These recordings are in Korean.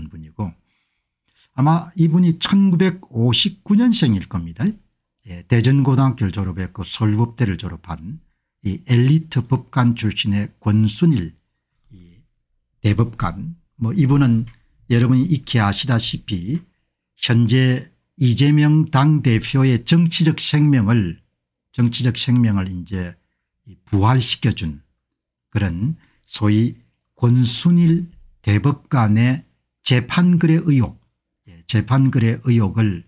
하셨던 분이고 아마 이분이 1959년생일 겁니다. 예, 대전고등학교를 졸업했고 그 설법대를 졸업한 이 엘리트 법관 출신의 권순일 대법관 뭐 이분은 여러분이 익히 아시다시피 현재 이재명 당대표의 정치적 생명을 정치적 생명을 이제 부활시켜준 그런 소위 권순일 대법관의 재판글의 의혹 예, 재판글의 의혹을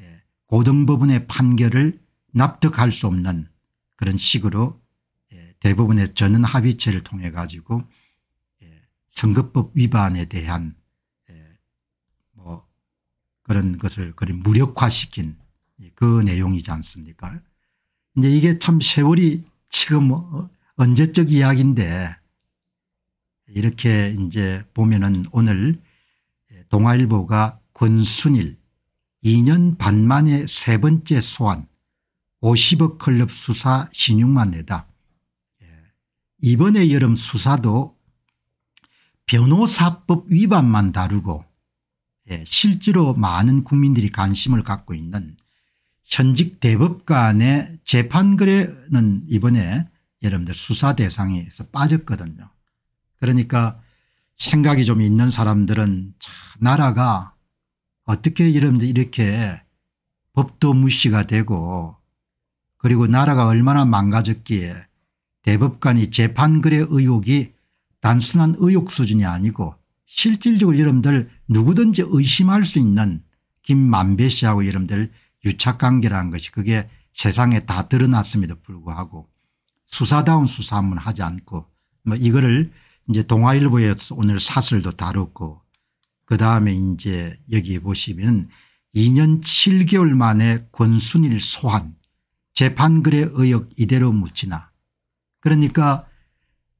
예, 고등법원의 판결을 납득할 수 없는 그런 식으로 예, 대부분의 전원 합의체를 통해 가지고 선거법 위반에 대한 뭐 그런 것을 그런 무력화시킨 그 내용이지 않습니까 이제 이게 참 세월이 지금 어, 언제적 이야기인데 이렇게 이제 보면은 오늘 동아일보가 권순일 2년 반 만에 세 번째 소환 50억 클럽 수사 신용만 내다. 예. 이번에 여름 수사도 변호사법 위반만 다루고 예, 실제로 많은 국민들이 관심을 갖고 있는 현직 대법관의 재판거래는 이번에 여러분들 수사 대상에서 빠졌거든요. 그러니까 생각이 좀 있는 사람들은 나라가 어떻게 이런 이렇게 법도 무시가 되고 그리고 나라가 얼마나 망가졌기에 대법관이 재판글의 의혹이 단순한 의혹 수준이 아니고 실질적으로 여러분들 누구든지 의심할 수 있는 김만배 씨하고 여러분들 유착관계라는 것이 그게 세상에 다 드러났음에도 불구하고 수사다운 수사 문번 하지 않고 뭐 이거를 이제 동아일보에 오늘 사설도 다뤘고 그 다음에 이제 여기 보시면 2년 7개월 만에 권순일 소환 재판글의 의역 이대로 묻히나 그러니까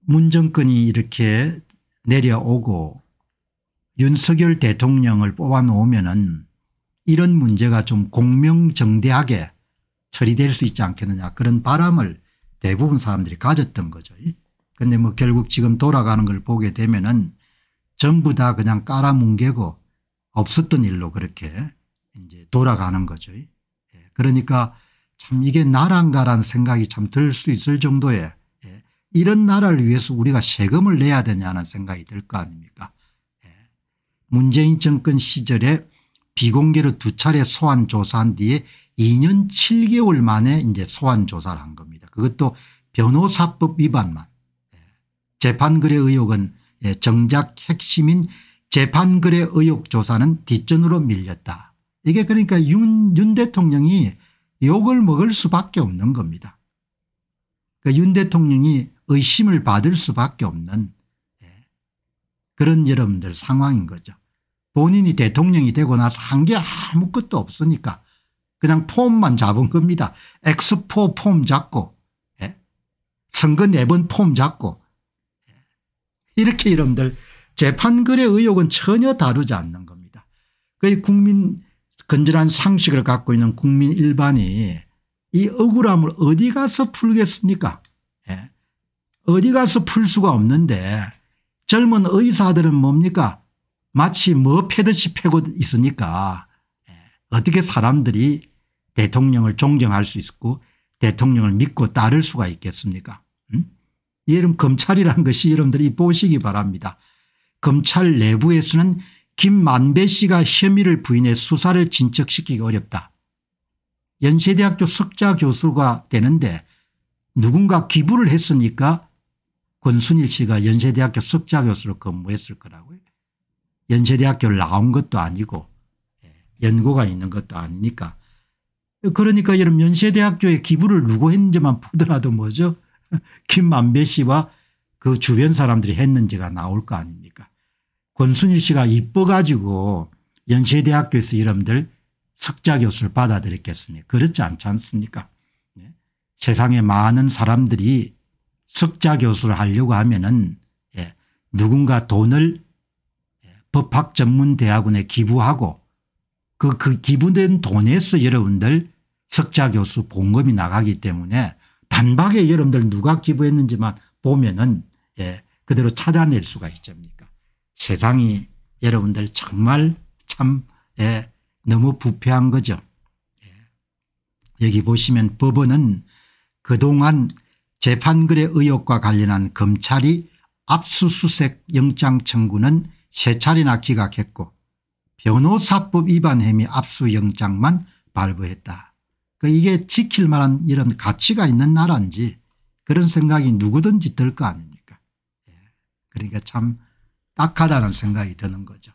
문정권이 이렇게 내려오고 윤석열 대통령을 뽑아놓으면 은 이런 문제가 좀 공명정대하게 처리될 수 있지 않겠느냐 그런 바람을 대부분 사람들이 가졌던 거죠. 근데 뭐 결국 지금 돌아가는 걸 보게 되면은 전부 다 그냥 깔아뭉개고 없었던 일로 그렇게 이제 돌아가는 거죠. 예. 그러니까 참 이게 나란가란 생각이 참 들 수 있을 정도의 예, 이런 나라를 위해서 우리가 세금을 내야 되냐는 생각이 들 거 아닙니까 예. 문재인 정권 시절에 비공개로 두 차례 소환 조사한 뒤에 2년 7개월 만에 이제 소환 조사를 한 겁니다. 그것도 변호사법 위반만. 재판글의 의혹은 예, 정작 핵심인 재판글의 의혹 조사는 뒷전으로 밀렸다. 이게 그러니까 윤, 윤 대통령이 욕을 먹을 수밖에 없는 겁니다. 그러니까 윤 대통령이 의심을 받을 수밖에 없는 예, 그런 여러분들 상황인 거죠. 본인이 대통령이 되고 나서 한 게 아무것도 없으니까 그냥 폼만 잡은 겁니다. 엑스포 폼 잡고 예, 선거 네번폼 잡고 이렇게 이름들 재판글의 의혹은 전혀 다루지 않는 겁니다. 거의 그 국민 건전한 상식을 갖고 있는 국민 일반이 이 억울함을 어디 가서 풀겠습니까 예. 어디 가서 풀 수가 없는데 젊은 의사들은 뭡니까 마치 뭐 패듯이 패고 있으니까 예. 어떻게 사람들이 대통령을 존경할 수 있고 대통령을 믿고 따를 수가 있겠습니까 여러분 검찰이란 것이 여러분들이 보시기 바랍니다. 검찰 내부에서는 김만배 씨가 혐의를 부인해 수사를 진척시키기 어렵다. 연세대학교 석자 교수가 되는데 누군가 기부를 했으니까 권순일 씨가 연세대학교 석자 교수로 근무했을 거라고요. 연세대학교를 나온 것도 아니고 예, 연고가 있는 것도 아니니까. 그러니까 여러분 연세대학교에 기부를 누구 했는지만 보더라도 뭐죠 김만배 씨와 그 주변 사람들이 했는지가 나올 거 아닙니까 권순일 씨가 이뻐 가지고 연세대학교에서 여러들 석자 교수를 받아들였겠습니까 그렇지 않지 않습니까 네. 세상에 많은 사람들이 석자 교수를 하려고 하면은 예. 누군가 돈을 예, 법학 전문 대학원에 기부하고 그, 그 기부된 돈에서 여러분들 석자 교수 봉급이 나가기 때문에 단박에 여러분들 누가 기부했는지만 보면은 예, 그대로 찾아낼 수가 있지 않습니까 세상이 여러분들 정말 참 예, 너무 부패한 거죠. 예. 여기 보시면 법원은 그동안 재판글의 의혹과 관련한 검찰이 압수수색 영장 청구는 세 차례나 기각했고 변호사법 위반 혐의 압수영장만 발부했다. 그 이게 지킬 만한 이런 가치가 있는 나라인지 그런 생각이 누구든지 들 거 아닙니까 예. 그러니까 참 딱하다는 생각이 드는 거죠.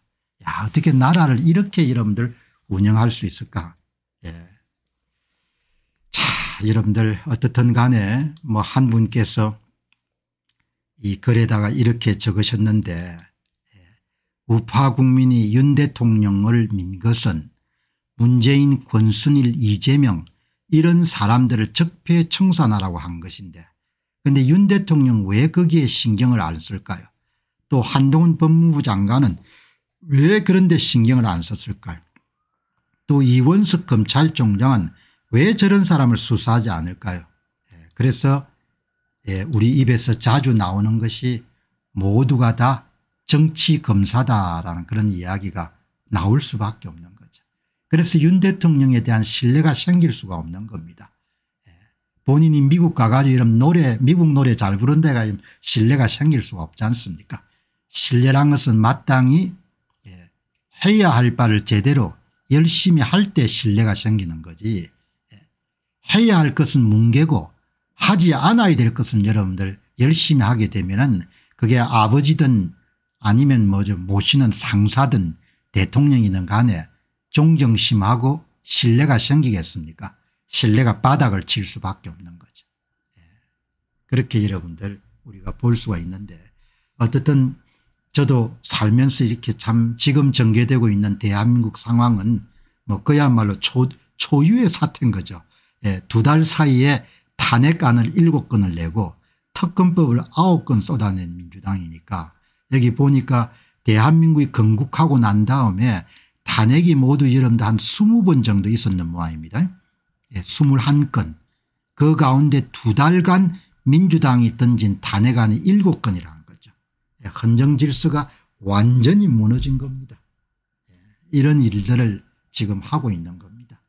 야 어떻게 나라를 이렇게 여러분들 운영할 수 있을까 예. 자 여러분들 어떻든 간에 뭐 한 분께서 이 글에다가 이렇게 적으셨는데 예. 우파 국민이 윤 대통령을 민 것은 문재인 권순일 이재명 이런 사람들을 적폐청산하라고 한 것인데 근데 윤 대통령 왜 거기에 신경을 안 쓸까요 또 한동훈 법무부 장관은 왜 그런데 신경을 안 썼을까요 또 이원석 검찰총장은 왜 저런 사람을 수사하지 않을까요 예, 그래서 예, 우리 입에서 자주 나오는 것이 모두가 다 정치 검사다라는 그런 이야기가 나올 수밖에 없는 거예 그래서 윤 대통령에 대한 신뢰가 생길 수가 없는 겁니다. 예. 본인이 미국 가가지고 이런 노래 미국 노래 잘 부른 데가 신뢰가 생길 수가 없지 않습니까 신뢰란 것은 마땅히 예, 해야 할 바를 제대로 열심히 할 때 신뢰가 생기는 거지 예. 해야 할 것은 뭉개고 하지 않아야 될 것은 여러분들 열심히 하게 되면 은 그게 아버지든 아니면 뭐죠 모시는 상사든 대통령이든 간에 존경심하고 신뢰가 생기겠습니까 신뢰가 바닥을 칠 수밖에 없는 거죠. 예. 그렇게 여러분들 우리가 볼 수가 있는데 어쨌든 저도 살면서 이렇게 참 지금 전개되고 있는 대한민국 상황은 뭐 그야말로 초, 초유의 사태인 거죠. 예, 두달 사이에 탄핵안을 7건을 내고 특검법을 9건 쏟아낸 민주당이니까 여기 보니까 대한민국이 건국하고 난 다음에 탄핵이 모두 여러분들 한 20번 정도 있었는 모양입니다. 예, 21건 그 가운데 두 달간 민주당이 던진 탄핵안이 7건이라는 거죠. 예, 헌정 질서가 완전히 무너진 겁니다. 예, 이런 일들을 지금 하고 있는 겁니다.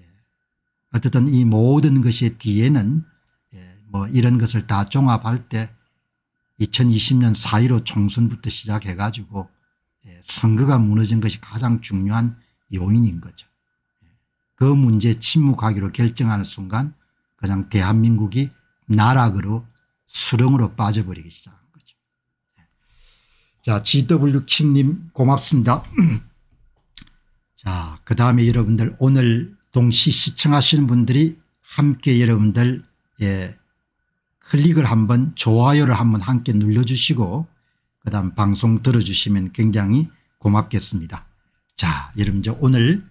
예, 어쨌든 이 모든 것의 뒤에는 예, 뭐 이런 것을 다 종합할 때 2020년 4.15 총선부터 시작해 가지고 예, 선거가 무너진 것이 가장 중요한 요인인 거죠. 예, 그문제 침묵하기로 결정하는 순간 그냥 대한민국이 나락으로 수렁으로 빠져버리기 시작한 거죠. 예. 자 GW킴님 고맙습니다. 자 그다음에 여러분들 오늘 동시 시청하시는 분들이 함께 여러분들 예, 클릭을 한번 좋아요를 한번 함께 눌러주시고 그다음 방송 들어주시면 굉장히 고맙겠습니다. 자 여러분 이제 오늘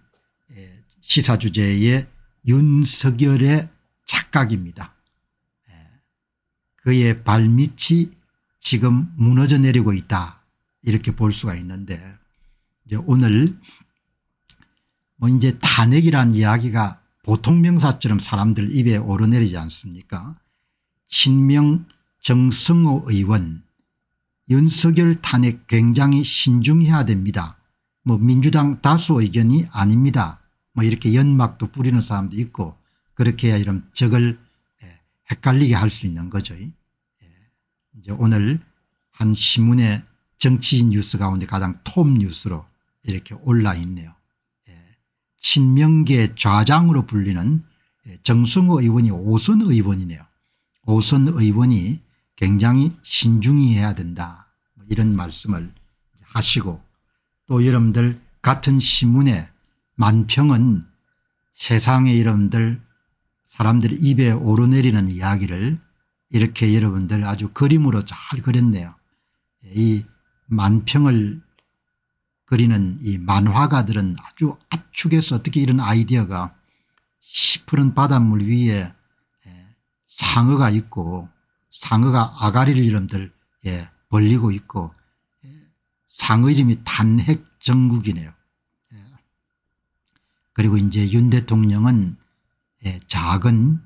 예, 시사 주제의 윤석열의 착각입니다. 예, 그의 발밑이 지금 무너져 내리고 있다 이렇게 볼 수가 있는데 이제 오늘 뭐 이제 탄핵이란 이야기가 보통 명사처럼 사람들 입에 오르내리지 않습니까 친명 정성호 의원 윤석열 탄핵 굉장히 신중해야 됩니다. 뭐 민주당 다수 의견이 아닙니다. 뭐 이렇게 연막도 뿌리는 사람도 있고 그렇게 해야 이런 적을 예, 헷갈리게 할 수 있는 거죠. 예. 이제 오늘 한 신문의 정치인 뉴스 가운데 가장 톱 뉴스로 이렇게 올라 있네요. 예. 친명계 좌장으로 불리는 정승호 의원이 오선 의원이네요. 오선 의원이 굉장히 신중히 해야 된다 뭐 이런 말씀을 하시고 또 여러분들 같은 신문에 만평은 세상의 여러분들 사람들 입에 오르내리는 이야기를 이렇게 여러분들 아주 그림으로 잘 그렸네요. 이 만평을 그리는 이 만화가들은 아주 압축해서 어떻게 이런 아이디어가 시푸른 바닷물 위에 상어가 있고 상어가 아가리를 이름들 예, 벌리고 있고 예, 상어 이름이 단핵 정국이네요. 예. 그리고 이제 윤 대통령은 예, 작은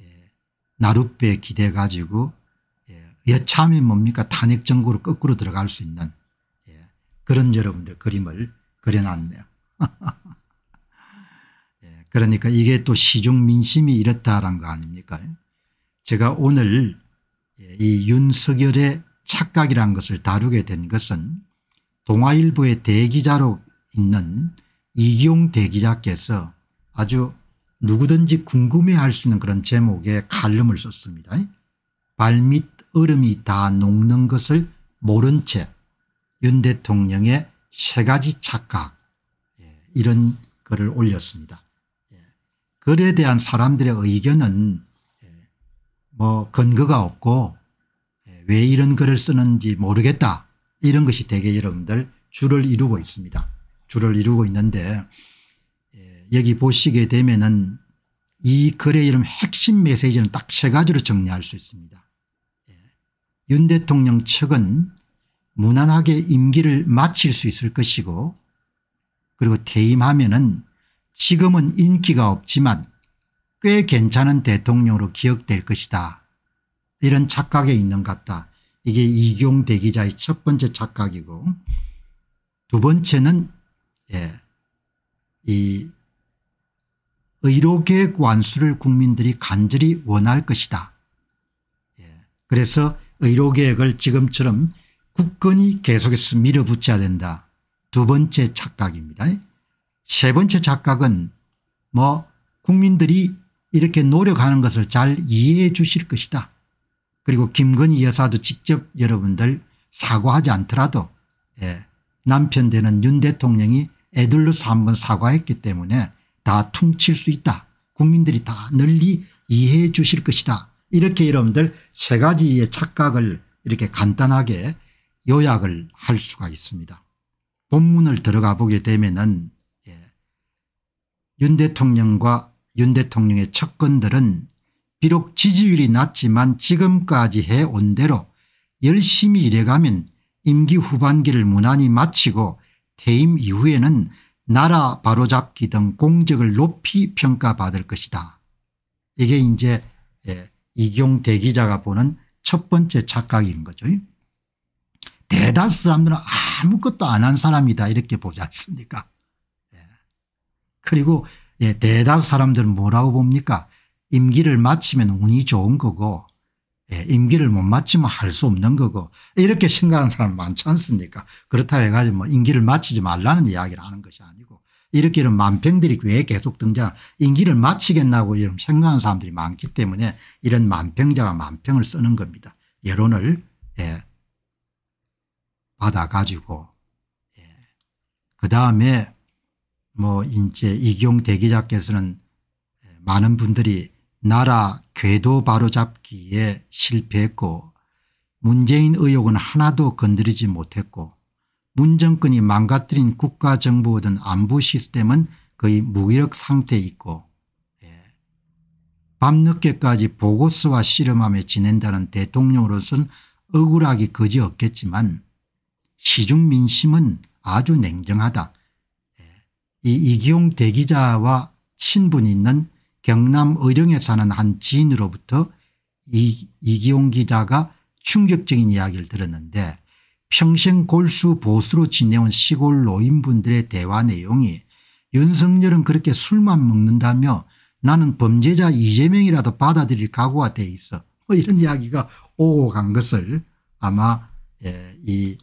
예, 나룻배 기대 가지고 예, 여참이 뭡니까 탄핵 정국으로 거꾸로 들어갈 수 있는 그런 여러분들 그림을 그려놨네요. 그러니까 이게 또 시중 민심이 이렇다라는거 아닙니까 제가 오늘 이 윤석열의 착각이란 것을 다루게 된 것은 동아일보의 대기자로 있는 이기용 대기자께서 아주 누구든지 궁금해할 수 있는 그런 제목의 칼럼을 썼습니다. 발밑 얼음이 다 녹는 것을 모른 채 윤 대통령의 세 가지 착각 예, 이런 글을 올렸습니다. 예, 글에 대한 사람들의 의견은 예, 뭐 근거가 없고 왜 이런 글을 쓰는지 모르겠다 이런 것이 대개 여러분들 줄을 이루고 있습니다. 줄을 이루고 있는데 예, 여기 보시게 되면은 이 글의 이름 핵심 메시지는 딱 세 가지로 정리할 수 있습니다. 예, 윤 대통령 측은 무난하게 임기를 마칠 수 있을 것이고 그리고 퇴임하면은 지금은 인기가 없지만 꽤 괜찮은 대통령으로 기억될 것이다. 이런 착각에 있는 같다. 이게 이경 대기자의 첫 번째 착각이고 두 번째는 예, 이 의료계획 완수를 국민들이 간절히 원할 것이다. 예, 그래서 의료계획을 지금처럼 국권이 계속해서 밀어붙여야 된다. 두 번째 착각입니다. 세 번째 착각은 뭐 국민들이 이렇게 노력하는 것을 잘 이해해 주실 것이다. 그리고 김건희 여사도 직접 여러분들 사과하지 않더라도 예, 남편 되는 윤 대통령이 애들로서 한번 사과했기 때문에 다 퉁칠 수 있다. 국민들이 다 널리 이해해 주실 것이다. 이렇게 여러분들 세 가지의 착각을 이렇게 간단하게 요약을 할 수가 있습니다. 본문을 들어가 보게 되면은 예, 윤 대통령과 윤 대통령의 척건들은 비록 지지율이 낮지만 지금까지 해온 대로 열심히 일해가면 임기 후반기를 무난히 마치고 퇴임 이후에는 나라 바로잡기 등 공적을 높이 평가받을 것이다. 이게 이제 예, 이경 대기자가 보는 첫 번째 착각인 거죠. 대다수 사람들은 아무것도 안 한 사람이다 이렇게 보지 않습니까 예. 그리고 예, 대다수 사람들은 뭐라고 봅니까 임기를 마치면 운이 좋은 거고 예, 임기를 못 마치면 할 수 없는 거고 이렇게 생각하는 사람 많지 않습니까 그렇다 고 해가지고 뭐 임기를 마치지 말라는 이야기를 하는 것이 아니고 이렇게 이런 만평들이 왜 계속 등장 임기를 마치겠나고 이런 생각하는 사람들이 많기 때문에 이런 만평자가 만평을 쓰는 겁니다. 여론을 예, 받아가지고 예. 그다음에 뭐 이제 이경 대기자께서는 예, 많은 분들이 나라 궤도 바로잡기에 실패했고 문재인 의혹은 하나도 건드리지 못했고 문정권이 망가뜨린 국가정보든 안보 시스템은 거의 무기력 상태에 있고 예. 밤늦게까지 보고스와 씨름하며 지낸다는 대통령으로서는 억울하기 거지 없겠지만 시중 민심은 아주 냉정하다. 예. 이 이기용 대기자와 친분 있는 경남 의령에 사는 한 지인으로부터 이, 이기용 기자가 충격적인 이야기를 들었는데 평생 골수 보수로 지내온 시골 노인분들의 대화 내용이 윤석열은 그렇게 술만 먹는다며 나는 범죄자 이재명이라도 받아들일 각오가 돼 있어 뭐 이런 이야기가 오고 간 것을 아마 예, 이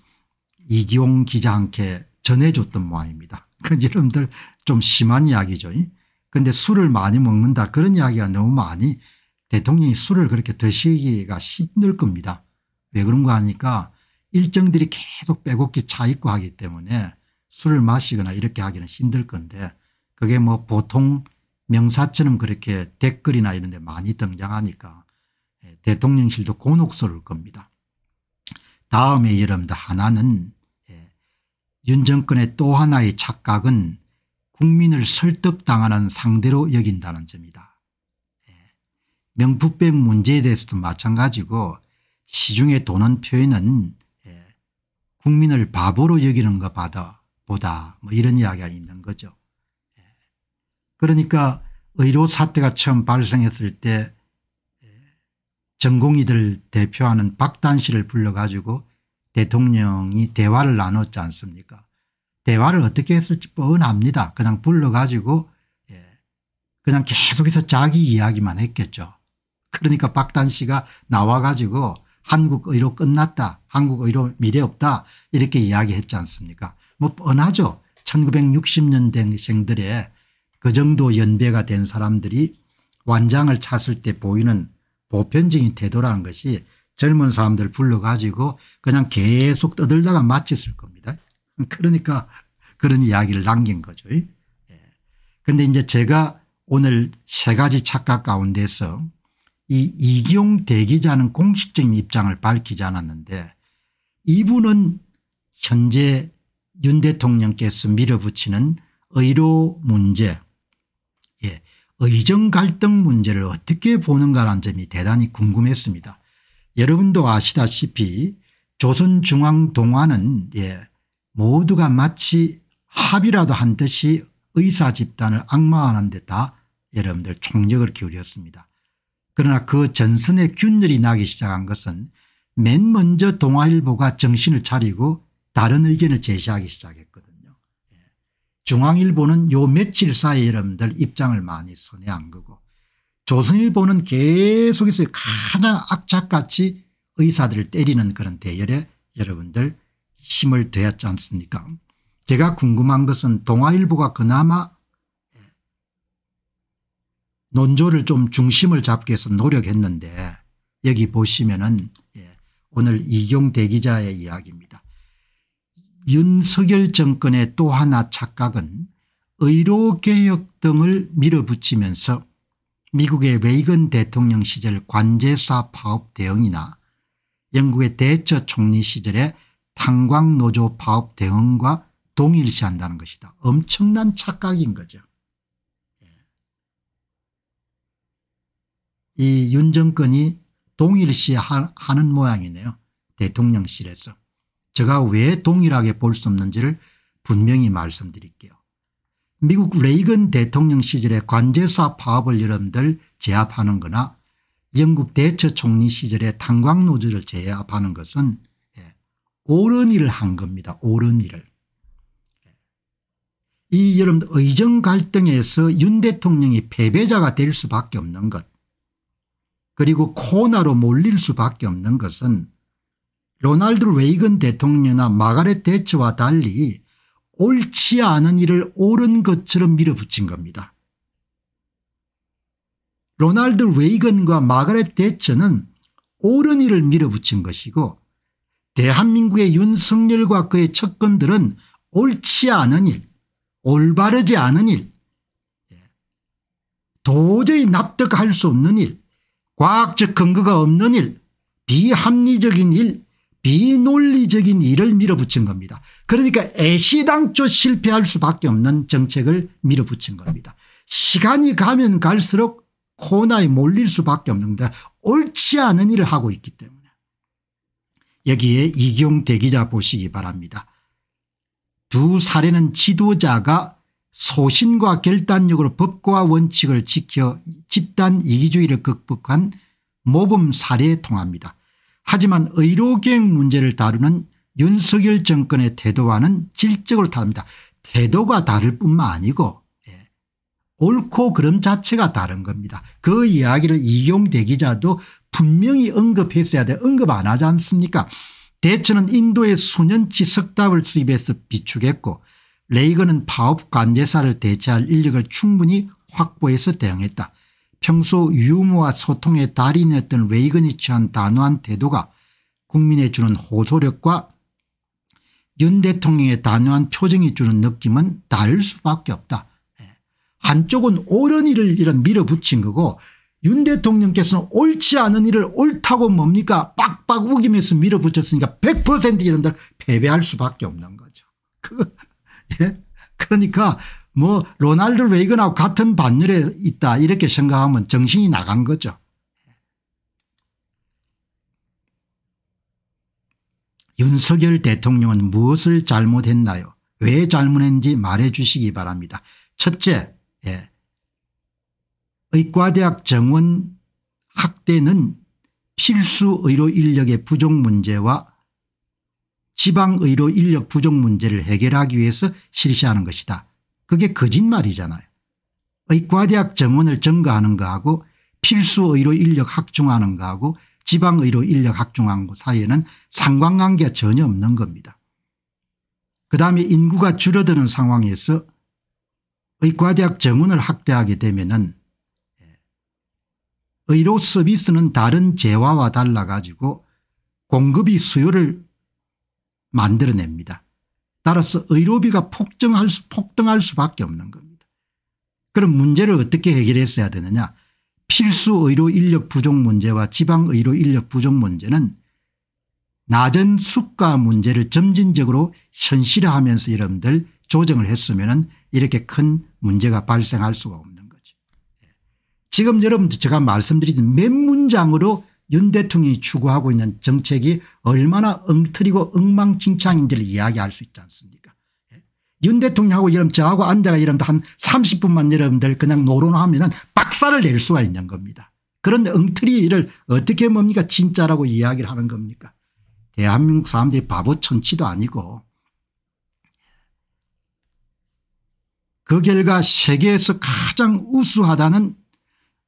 이기용 기자한테 전해줬던 모양입니다. 그 여러분들 좀 심한 이야기죠. 그런데 술을 많이 먹는다 그런 이야기가 너무 많이 대통령이 술을 그렇게 드시기가 힘들 겁니다. 왜 그런가 하니까 일정들이 계속 빼곡히 차 있고 하기 때문에 술을 마시거나 이렇게 하기는 힘들 건데 그게 뭐 보통 명사처럼 그렇게 댓글이나 이런 데 많이 등장하니까 예, 대통령실도 곤혹스러울 겁니다. 다음에 여러분들 하나는 예, 윤 정권의 또 하나의 착각은 국민을 설득당하는 상대로 여긴다는 점이다. 예. 명품백 문제에 대해서도 마찬가지고 시중에 도는 표현은 예, 국민을 바보로 여기는 것보다 보다 뭐 이런 이야기가 있는 거죠. 예. 그러니까 의료 사태가 처음 발생했을 때 전공의들 대표하는 박단 씨를 불러가지고 대통령이 대화를 나눴지 않습니까 대화를 어떻게 했을지 뻔합니다. 그냥 불러가지고 예, 그냥 계속해서 자기 이야기만 했겠죠. 그러니까 박단 씨가 나와가지고 한국의로 끝났다 한국의로 미래 없다 이렇게 이야기했지 않습니까 뭐 뻔하죠. 1 9 6 0년생들의그 정도 연배가 된 사람들이 완장을 찼을 때 보이는 보편적인 태도라는 것이 젊은 사람들 불러가지고 그냥 계속 떠들다가 마쳤을 겁니다. 그러니까 그런 이야기를 남긴 거죠. 그런데 예. 이제 제가 오늘 세 가지 착각 가운데서 이 이기용 대기자는 공식적인 입장을 밝히지 않았는데 이분은 현재 윤 대통령께서 밀어붙이는 의료 문제 예, 의정 갈등 문제를 어떻게 보는가라는 점이 대단히 궁금했습니다. 여러분도 아시다시피 조선중앙동화는 예, 모두가 마치 합의라도한 듯이 의사 집단을 악마하는 데다 여러분들 총력을 기울였습니다. 그러나 그 전선에 균열이 나기 시작한 것은 맨 먼저 동아일보가 정신을 차리고 다른 의견을 제시하기 시작했거든요. 예. 중앙일보는 요 며칠 사이 여러분들 입장을 많이 선회한 거고 조선일보는 계속해서 가장 악착같이 의사들을 때리는 그런 대열에 여러분들 힘을 대었지 않습니까 제가 궁금한 것은 동아일보가 그나마 예, 논조를 좀 중심을 잡기 위해서 노력했는데 여기 보시면은 예, 오늘 이경 대기자의 이야기입니다. 윤석열 정권의 또 하나 착각은 의료개혁 등을 밀어붙이면서 미국의 레이건 대통령 시절 관제사 파업 대응이나 영국의 대처 총리 시절에 탄광노조 파업 대응과 동일시한다는 것이다. 엄청난 착각인 거죠. 예. 이 윤정권이 동일시하는 모양이네요. 대통령실에서. 제가 왜 동일하게 볼 수 없는지를 분명히 말씀드릴게요. 미국 레이건 대통령 시절에 관제사 파업을 여러분들 제압하는 거나 영국 대처 총리 시절에 탄광노조를 제압하는 것은 옳은 일을 한 겁니다. 옳은 일을. 이 여러분 의정 갈등에서 윤 대통령이 패배자가 될 수밖에 없는 것 그리고 코나로 몰릴 수밖에 없는 것은 로날드 웨이건 대통령이나 마가렛 대처와 달리 옳지 않은 일을 옳은 것처럼 밀어붙인 겁니다. 로날드 웨이건과 마가렛 대처는 옳은 일을 밀어붙인 것이고 대한민국의 윤석열과 그의 척근들은 옳지 않은 일 올바르지 않은 일 예, 도저히 납득할 수 없는 일 과학적 근거가 없는 일 비합리적인 일 비논리적인 일을 밀어붙인 겁니다. 그러니까 애시당초 실패할 수밖에 없는 정책을 밀어붙인 겁니다. 시간이 가면 갈수록 코너에 몰릴 수밖에 없는 데 옳지 않은 일을 하고 있기 때문에. 여기에 이경 대기자 보시기 바랍니다. 두 사례는 지도자가 소신과 결단력으로 법과 원칙을 지켜 집단 이기주의를 극복한 모범 사례에 통합니다. 하지만 의료계획 문제를 다루는 윤석열 정권의 태도와는 질적으로 다릅니다. 태도가 다를 뿐만 아니고 예, 옳고 그름 자체가 다른 겁니다. 그 이야기를 이용 대기자도 분명히 언급했어야 돼 언급 안 하지 않습니까 대처는 인도의 수년치 석탑을 수입해서 비축했고 레이건은 파업 관제사를 대체할 인력을 충분히 확보해서 대응했다. 평소 유머와 소통의 달인이었던 레이건이 취한 단호한 태도가 국민에 주는 호소력과 윤 대통령의 단호한 표정이 주는 느낌은 다를 수밖에 없다. 예. 한쪽은 오른 이를 이런 밀어붙인 거고 윤 대통령께서는 옳지 않은 일을 옳다고 뭡니까 빡빡 우기면서 밀어붙였으니까 100% 여러분들 패배할 수밖에 없는 거죠. 예? 그러니까 뭐 로날드 레이건하고 같은 반열에 있다 이렇게 생각하면 정신이 나간 거죠. 윤석열 대통령은 무엇을 잘못했나요 왜 잘못했는지 말해 주시기 바랍니다. 첫째 예. 의과대학 정원 확대는 필수 의료 인력의 부족 문제와 지방 의료 인력 부족 문제를 해결하기 위해서 실시하는 것이다. 그게 거짓말이잖아요. 의과대학 정원을 증가하는 거하고 필수 의료 인력 확충하는 거하고 지방 의료 인력 확충한 것 사이에는 상관관계가 전혀 없는 겁니다. 그다음에 인구가 줄어드는 상황에서 의과대학 정원을 확대하게 되면은 의료 서비스는 다른 재화와 달라가지고 공급이 수요를 만들어냅니다. 따라서 의료비가 폭증할 수, 폭등할 수밖에 없는 겁니다. 그럼 문제를 어떻게 해결했어야 되느냐 필수 의료 인력 부족 문제와 지방 의료 인력 부족 문제는 낮은 수가 문제를 점진적으로 현실화하면서 여러분들 조정을 했으면 이렇게 큰 문제가 발생할 수가 없는 지금 여러분 들 제가 말씀드린 몇 문장으로 윤 대통령이 추구하고 있는 정책이 얼마나 엉터리고 엉망진창인지를 이야기할 수 있지 않습니까 예? 윤 대통령하고 여러분 저하고 앉아가 여러분들 한 30분만 여러분들 그냥 노론하면 은 박살을 낼 수가 있는 겁니다. 그런 엉터리를 어떻게 뭡니까 진짜라고 이야기를 하는 겁니까 대한민국 사람들이 바보 천치도 아니고 그 결과 세계에서 가장 우수하다는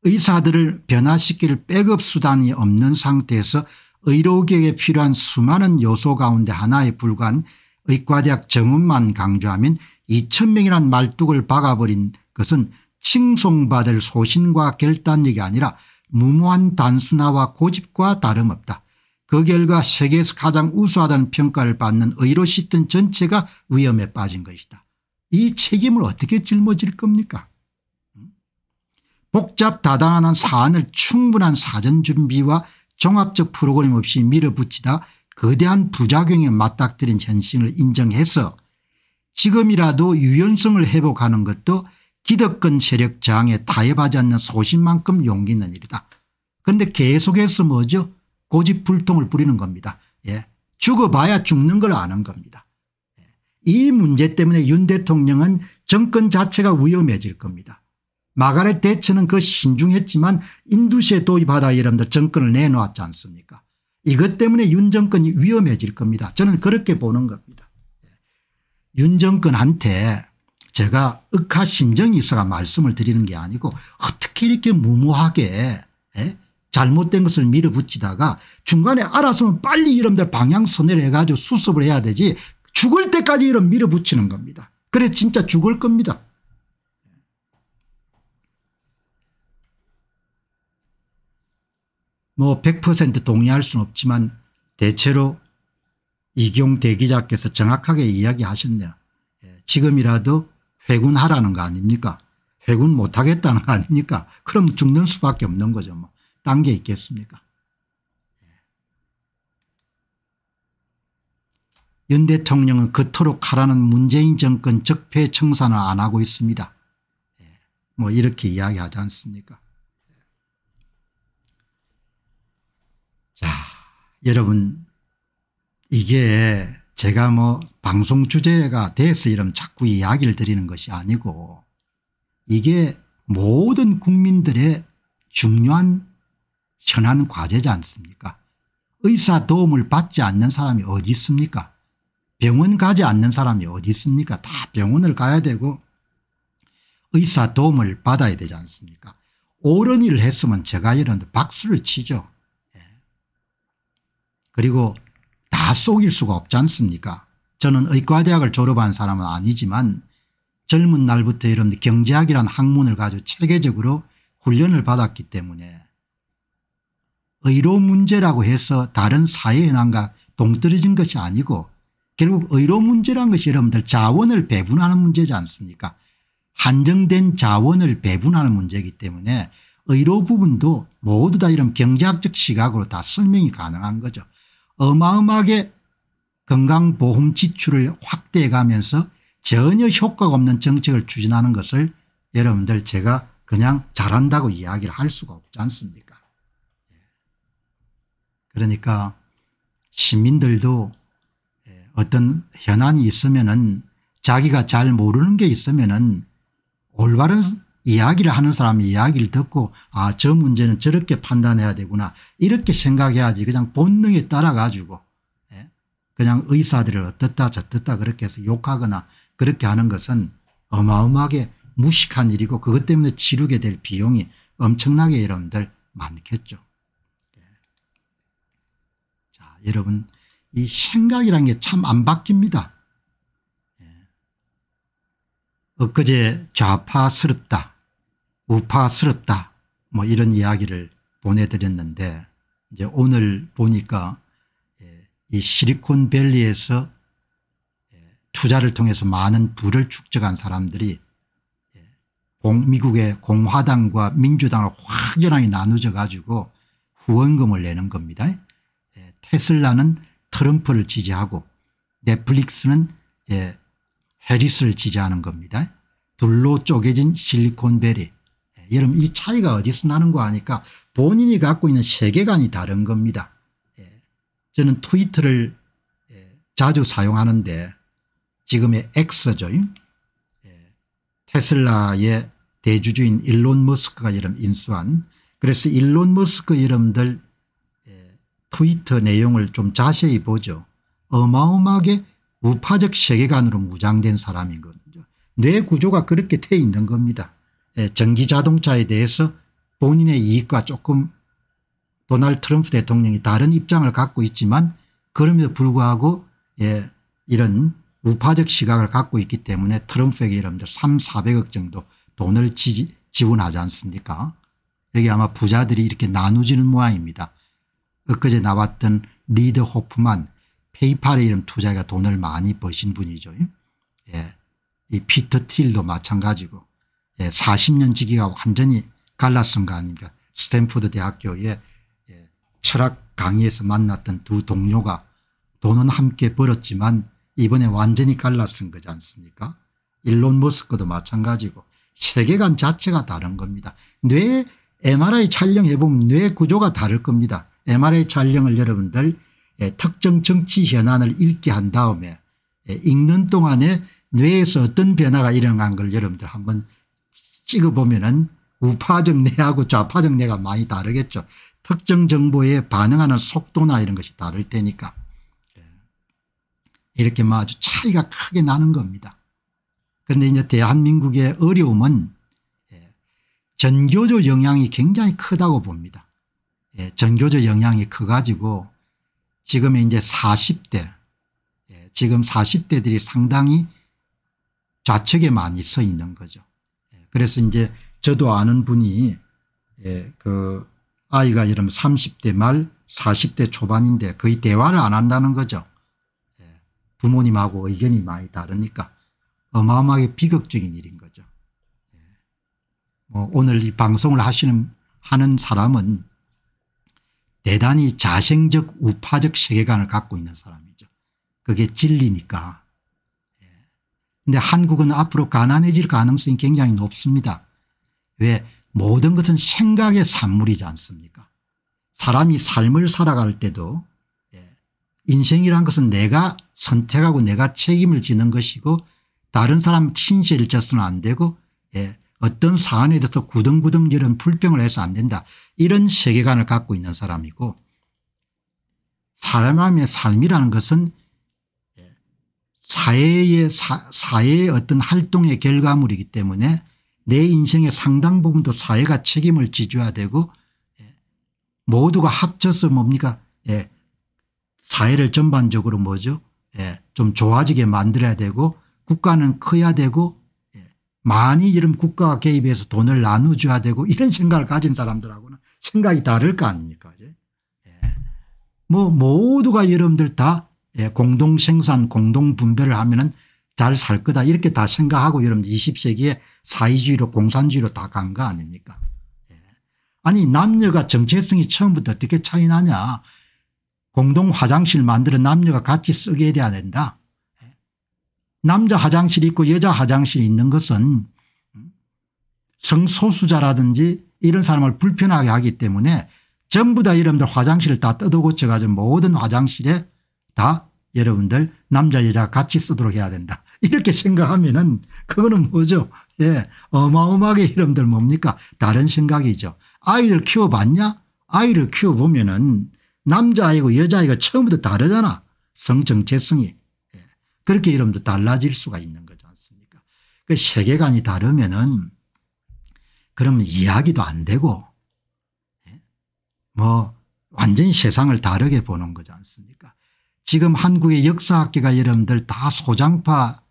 의사들을 변화시킬 백업 수단이 없는 상태에서 의료계에 필요한 수많은 요소 가운데 하나에 불과한 의과대학 정원만 강조하면 2천 명이란 말뚝을 박아버린 것은 칭송받을 소신과 결단력이 아니라 무모한 단순화와 고집과 다름없다. 그 결과 세계에서 가장 우수하다는 평가를 받는 의료 시스 전체가 위험에 빠진 것이다. 이 책임을 어떻게 짊어질 겁니까 복잡다당한 사안을 충분한 사전 준비와 종합적 프로그램 없이 밀어붙이다 거대한 부작용에 맞닥뜨린 현실을 인정해서 지금이라도 유연성을 회복하는 것도 기득권 세력 저항에 타협하지 않는 소신만큼 용기 있는 일이다. 그런데 계속해서 뭐죠 고집불통을 부리는 겁니다. 예. 죽어봐야 죽는 걸 아는 겁니다. 예. 이 문제 때문에 윤 대통령은 정권 자체가 위험해질 겁니다. 마가렛 대처는 그 신중했지만 인두시에 도입하다 여러분들 정권을 내놓았지 않습니까 이것 때문에 윤 정권이 위험해질 겁니다. 저는 그렇게 보는 겁니다. 윤 정권한테 제가 억하심정이 있어가 말씀을 드리는 게 아니고 어떻게 이렇게 무모하게 에? 잘못된 것을 밀어붙이다가 중간에 알아서는 빨리 이런들 방향 선회를 해가지고 수습을 해야 되지 죽을 때까지 이런 밀어붙이는 겁니다. 그래 진짜 죽을 겁니다. 뭐100% 동의할 수는 없지만 대체로 이경 대기자께서 정확하게 이야기하셨네요. 예, 지금이라도 회군하라는 거 아닙니까 회군 못하겠다는 거 아닙니까 그럼 죽는 수밖에 없는 거죠. 뭐. 딴 게 있겠습니까 예. 윤 대통령은 그토록 하라는 문재인 정권 적폐 청산을 안 하고 있습니다. 예, 뭐 이렇게 이야기하지 않습니까 여러분 이게 제가 뭐 방송 주제가 돼서 이런 자꾸 이야기를 드리는 것이 아니고 이게 모든 국민들의 중요한 현안 과제지 않습니까 의사 도움을 받지 않는 사람이 어디 있습니까 병원 가지 않는 사람이 어디 있습니까 다 병원을 가야 되고 의사 도움을 받아야 되지 않습니까 옳은 일을 했으면 제가 이런 박수를 치죠 그리고 다 속일 수가 없지 않습니까 저는 의과대학을 졸업한 사람은 아니지만 젊은 날부터 이런 경제학이란 학문을 가지고 체계적으로 훈련을 받았기 때문에 의료 문제라고 해서 다른 사회 현황과 동떨어진 것이 아니고 결국 의료 문제란 것이 여러분들 자원을 배분하는 문제지 않습니까 한정된 자원을 배분하는 문제이기 때문에 의료 부분도 모두 다 이런 경제학적 시각으로 다 설명이 가능한 거죠. 어마어마하게 건강보험 지출을 확대해 가면서 전혀 효과가 없는 정책을 추진하는 것을 여러분들 제가 그냥 잘한다고 이야기를 할 수가 없지 않습니까 예. 그러니까 시민들도 예, 어떤 현안이 있으면 은 자기가 잘 모르는 게 있으면 은 올바른 이야기를 하는 사람이 이야기를 듣고 아저 문제는 저렇게 판단해야 되구나 이렇게 생각해야지 그냥 본능에 따라 가지고 예? 그냥 의사들을 어떻다 저떻다 그렇게 해서 욕하거나 그렇게 하는 것은 어마어마하게 무식한 일이고 그것 때문에 치르게 될 비용이 엄청나게 여러분들 많겠죠. 예. 자 여러분 이 생각이란 게 참 안 바뀝니다. 예. 엊그제 좌파스럽다 우파스럽다 뭐 이런 이야기를 보내드렸는데 이제 오늘 보니까 예, 이 실리콘밸리에서 예, 투자를 통해서 많은 부를 축적한 사람들이 예, 미국의 공화당과 민주당을 확연하게 나누져 가지고 후원금을 내는 겁니다. 테슬라는 트럼프를 지지하고 넷플릭스는 해리스를 지지하는 겁니다. 둘로 쪼개진 실리콘밸리 여러분 이 차이가 어디서 나는 거 아니까 본인이 갖고 있는 세계관이 다른 겁니다. 예. 저는 트위터를 예. 자주 사용하는데 지금의 엑스죠. 예. 테슬라의 대주주인 일론 머스크가 이름 인수한 그래서 일론 머스크 이름들 예, 트위터 내용을 좀 자세히 보죠. 어마어마하게 우파적 세계관으로 무장된 사람인 거죠. 뇌 구조가 그렇게 돼 있는 겁니다. 예, 전기자동차에 대해서 본인의 이익과 조금 도널드 트럼프 대통령이 다른 입장을 갖고 있지만 그럼에도 불구하고 예, 이런 우파적 시각을 갖고 있기 때문에 트럼프에게 여러분들 3, 400억 정도 돈을 지지, 지원하지 않습니까 여기 아마 부자들이 이렇게 나누지는 모양입니다. 엊그제 나왔던 리드 호프만 페이팔의 이름 투자가 돈을 많이 버신 분이죠. 예. 이 피터 틸도 마찬가지고 40년 예, 지기가 완전히 갈랐은 거 아닙니까 스탠포드 대학교의 예, 철학 강의에서 만났던 두 동료가 돈은 함께 벌었지만 이번에 완전히 갈랐은 거지 않습니까 일론 머스크도 마찬가지고 세계관 자체가 다른 겁니다. 뇌 MRI 촬영해보면 뇌 구조가 다를 겁니다. MRI 촬영을 여러분들 예, 특정 정치 현안을 읽게 한 다음에 읽는 동안에 뇌에서 어떤 변화가 일어난 걸 여러분들 한번 찍어보면은 우파정례하고 좌파정례가 많이 다르겠죠. 특정 정보에 반응하는 속도나 이런 것이 다를 테니까 예. 이렇게 뭐 아주 차이가 크게 나는 겁니다. 그런데 이제 대한민국의 어려움은 예, 전교조 영향이 굉장히 크다고 봅니다. 예, 전교조 영향이 커가지고 지금 이제 40대 지금 40대들이 상당히 좌측에 많이 서 있는 거죠. 그래서 이제 저도 아는 분이 예, 그 아이가 이름 30대 말 40대 초반인데 거의 대화를 안 한다는 거죠. 예, 부모님하고 의견이 많이 다르니까 어마어마하게 비극적인 일인 거죠. 예, 뭐 오늘 이 방송을 하시는 하는 사람은 대단히 자생적 우파적 세계관을 갖고 있는 사람이죠. 그게 진리니까 근데 한국은 앞으로 가난해질 가능성이 굉장히 높습니다. 왜 모든 것은 생각의 산물이지 않습니까 사람이 삶을 살아갈 때도 예, 인생이란 것은 내가 선택하고 내가 책임을 지는 것이고 다른 사람 신세를 져서는 안 되고 예, 어떤 사안에 대해서 구등구등 이런 불평을 해서 안 된다 이런 세계관을 갖고 있는 사람이고 사람의 삶이라는 것은 사회의 사, 회의 어떤 활동의 결과물이기 때문에 내 인생의 상당 부분도 사회가 책임을 지줘야 되고 예, 모두가 합쳐서 뭡니까 예. 사회를 전반적으로 뭐죠 예. 좀 좋아지게 만들어야 되고 국가는 커야 되고 예. 많이 이런 국가가 개입해서 돈을 나눠줘야 되고 이런 생각을 가진 사람들하고는 생각이 다를 거 아닙니까 예. 뭐 모두가 여러분들 다 예, 공동 생산 공동 분배를 하면 은잘 살 거다 이렇게 다 생각하고 여러분 20세기에 사회주의로 공산주의로 다 간 거 아닙니까 예. 아니 남녀가 정체성이 처음부터 어떻게 차이 나냐 공동 화장실 만들어 남녀가 같이 쓰게 돼야 된다 예. 남자 화장실 있고 여자 화장실 있는 것은 음, 성소수자라든지 이런 사람을 불편하게 하기 때문에 전부 다 여러분들 화장실을 다 뜯어 고쳐가지고 모든 화장실에 다 여러분들 남자 여자 같이 쓰도록 해야 된다. 이렇게 생각하면은 그거는 뭐죠? 예, 어마어마하게 여러분들 뭡니까? 다른 생각이죠. 아이들 키워봤냐? 아이를 키워보면은 남자아이고 여자아이가 처음부터 다르잖아. 성정체성이. 예. 그렇게 여러분들 달라질 수가 있는 거지 않습니까? 그 세계관이 다르면은 그러면 이야기도 안 되고 예? 뭐 완전히 세상을 다르게 보는 거지 않습니까? 지금 한국의 역사학계가 여러분들 다 소장파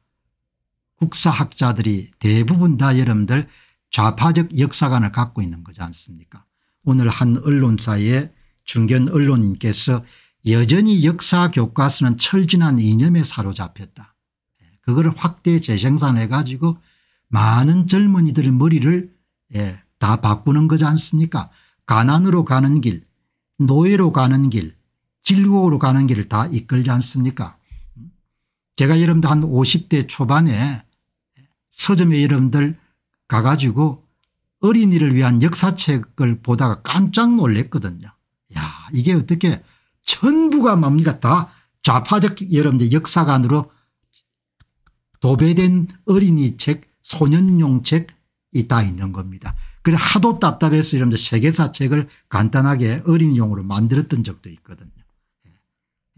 국사학자들이 대부분 다 여러분들 좌파적 역사관을 갖고 있는 거지 않습니까 오늘 한 언론사의 중견 언론인께서 여전히 역사 교과서는 철진한 이념에 사로잡혔다. 예, 그걸 확대 재생산해 가지고 많은 젊은이들의 머리를 예, 다 바꾸는 거지 않습니까 가난으로 가는 길 노예로 가는 길 진리국으로 가는 길을 다 이끌지 않습니까 제가 여러분들 한 50대 초반에 서점에 여러분들 가가지고 어린이를 위한 역사책을 보다가 깜짝 놀랐거든요. 야 이게 어떻게 전부가 뭡니까 다 좌파적 여러분들 역사관으로 도배된 어린이 책 소년용 책이 다 있는 겁니다. 그래 하도 답답해서 이런 세계사 책을 간단하게 어린이용으로 만들었던 적도 있거든요.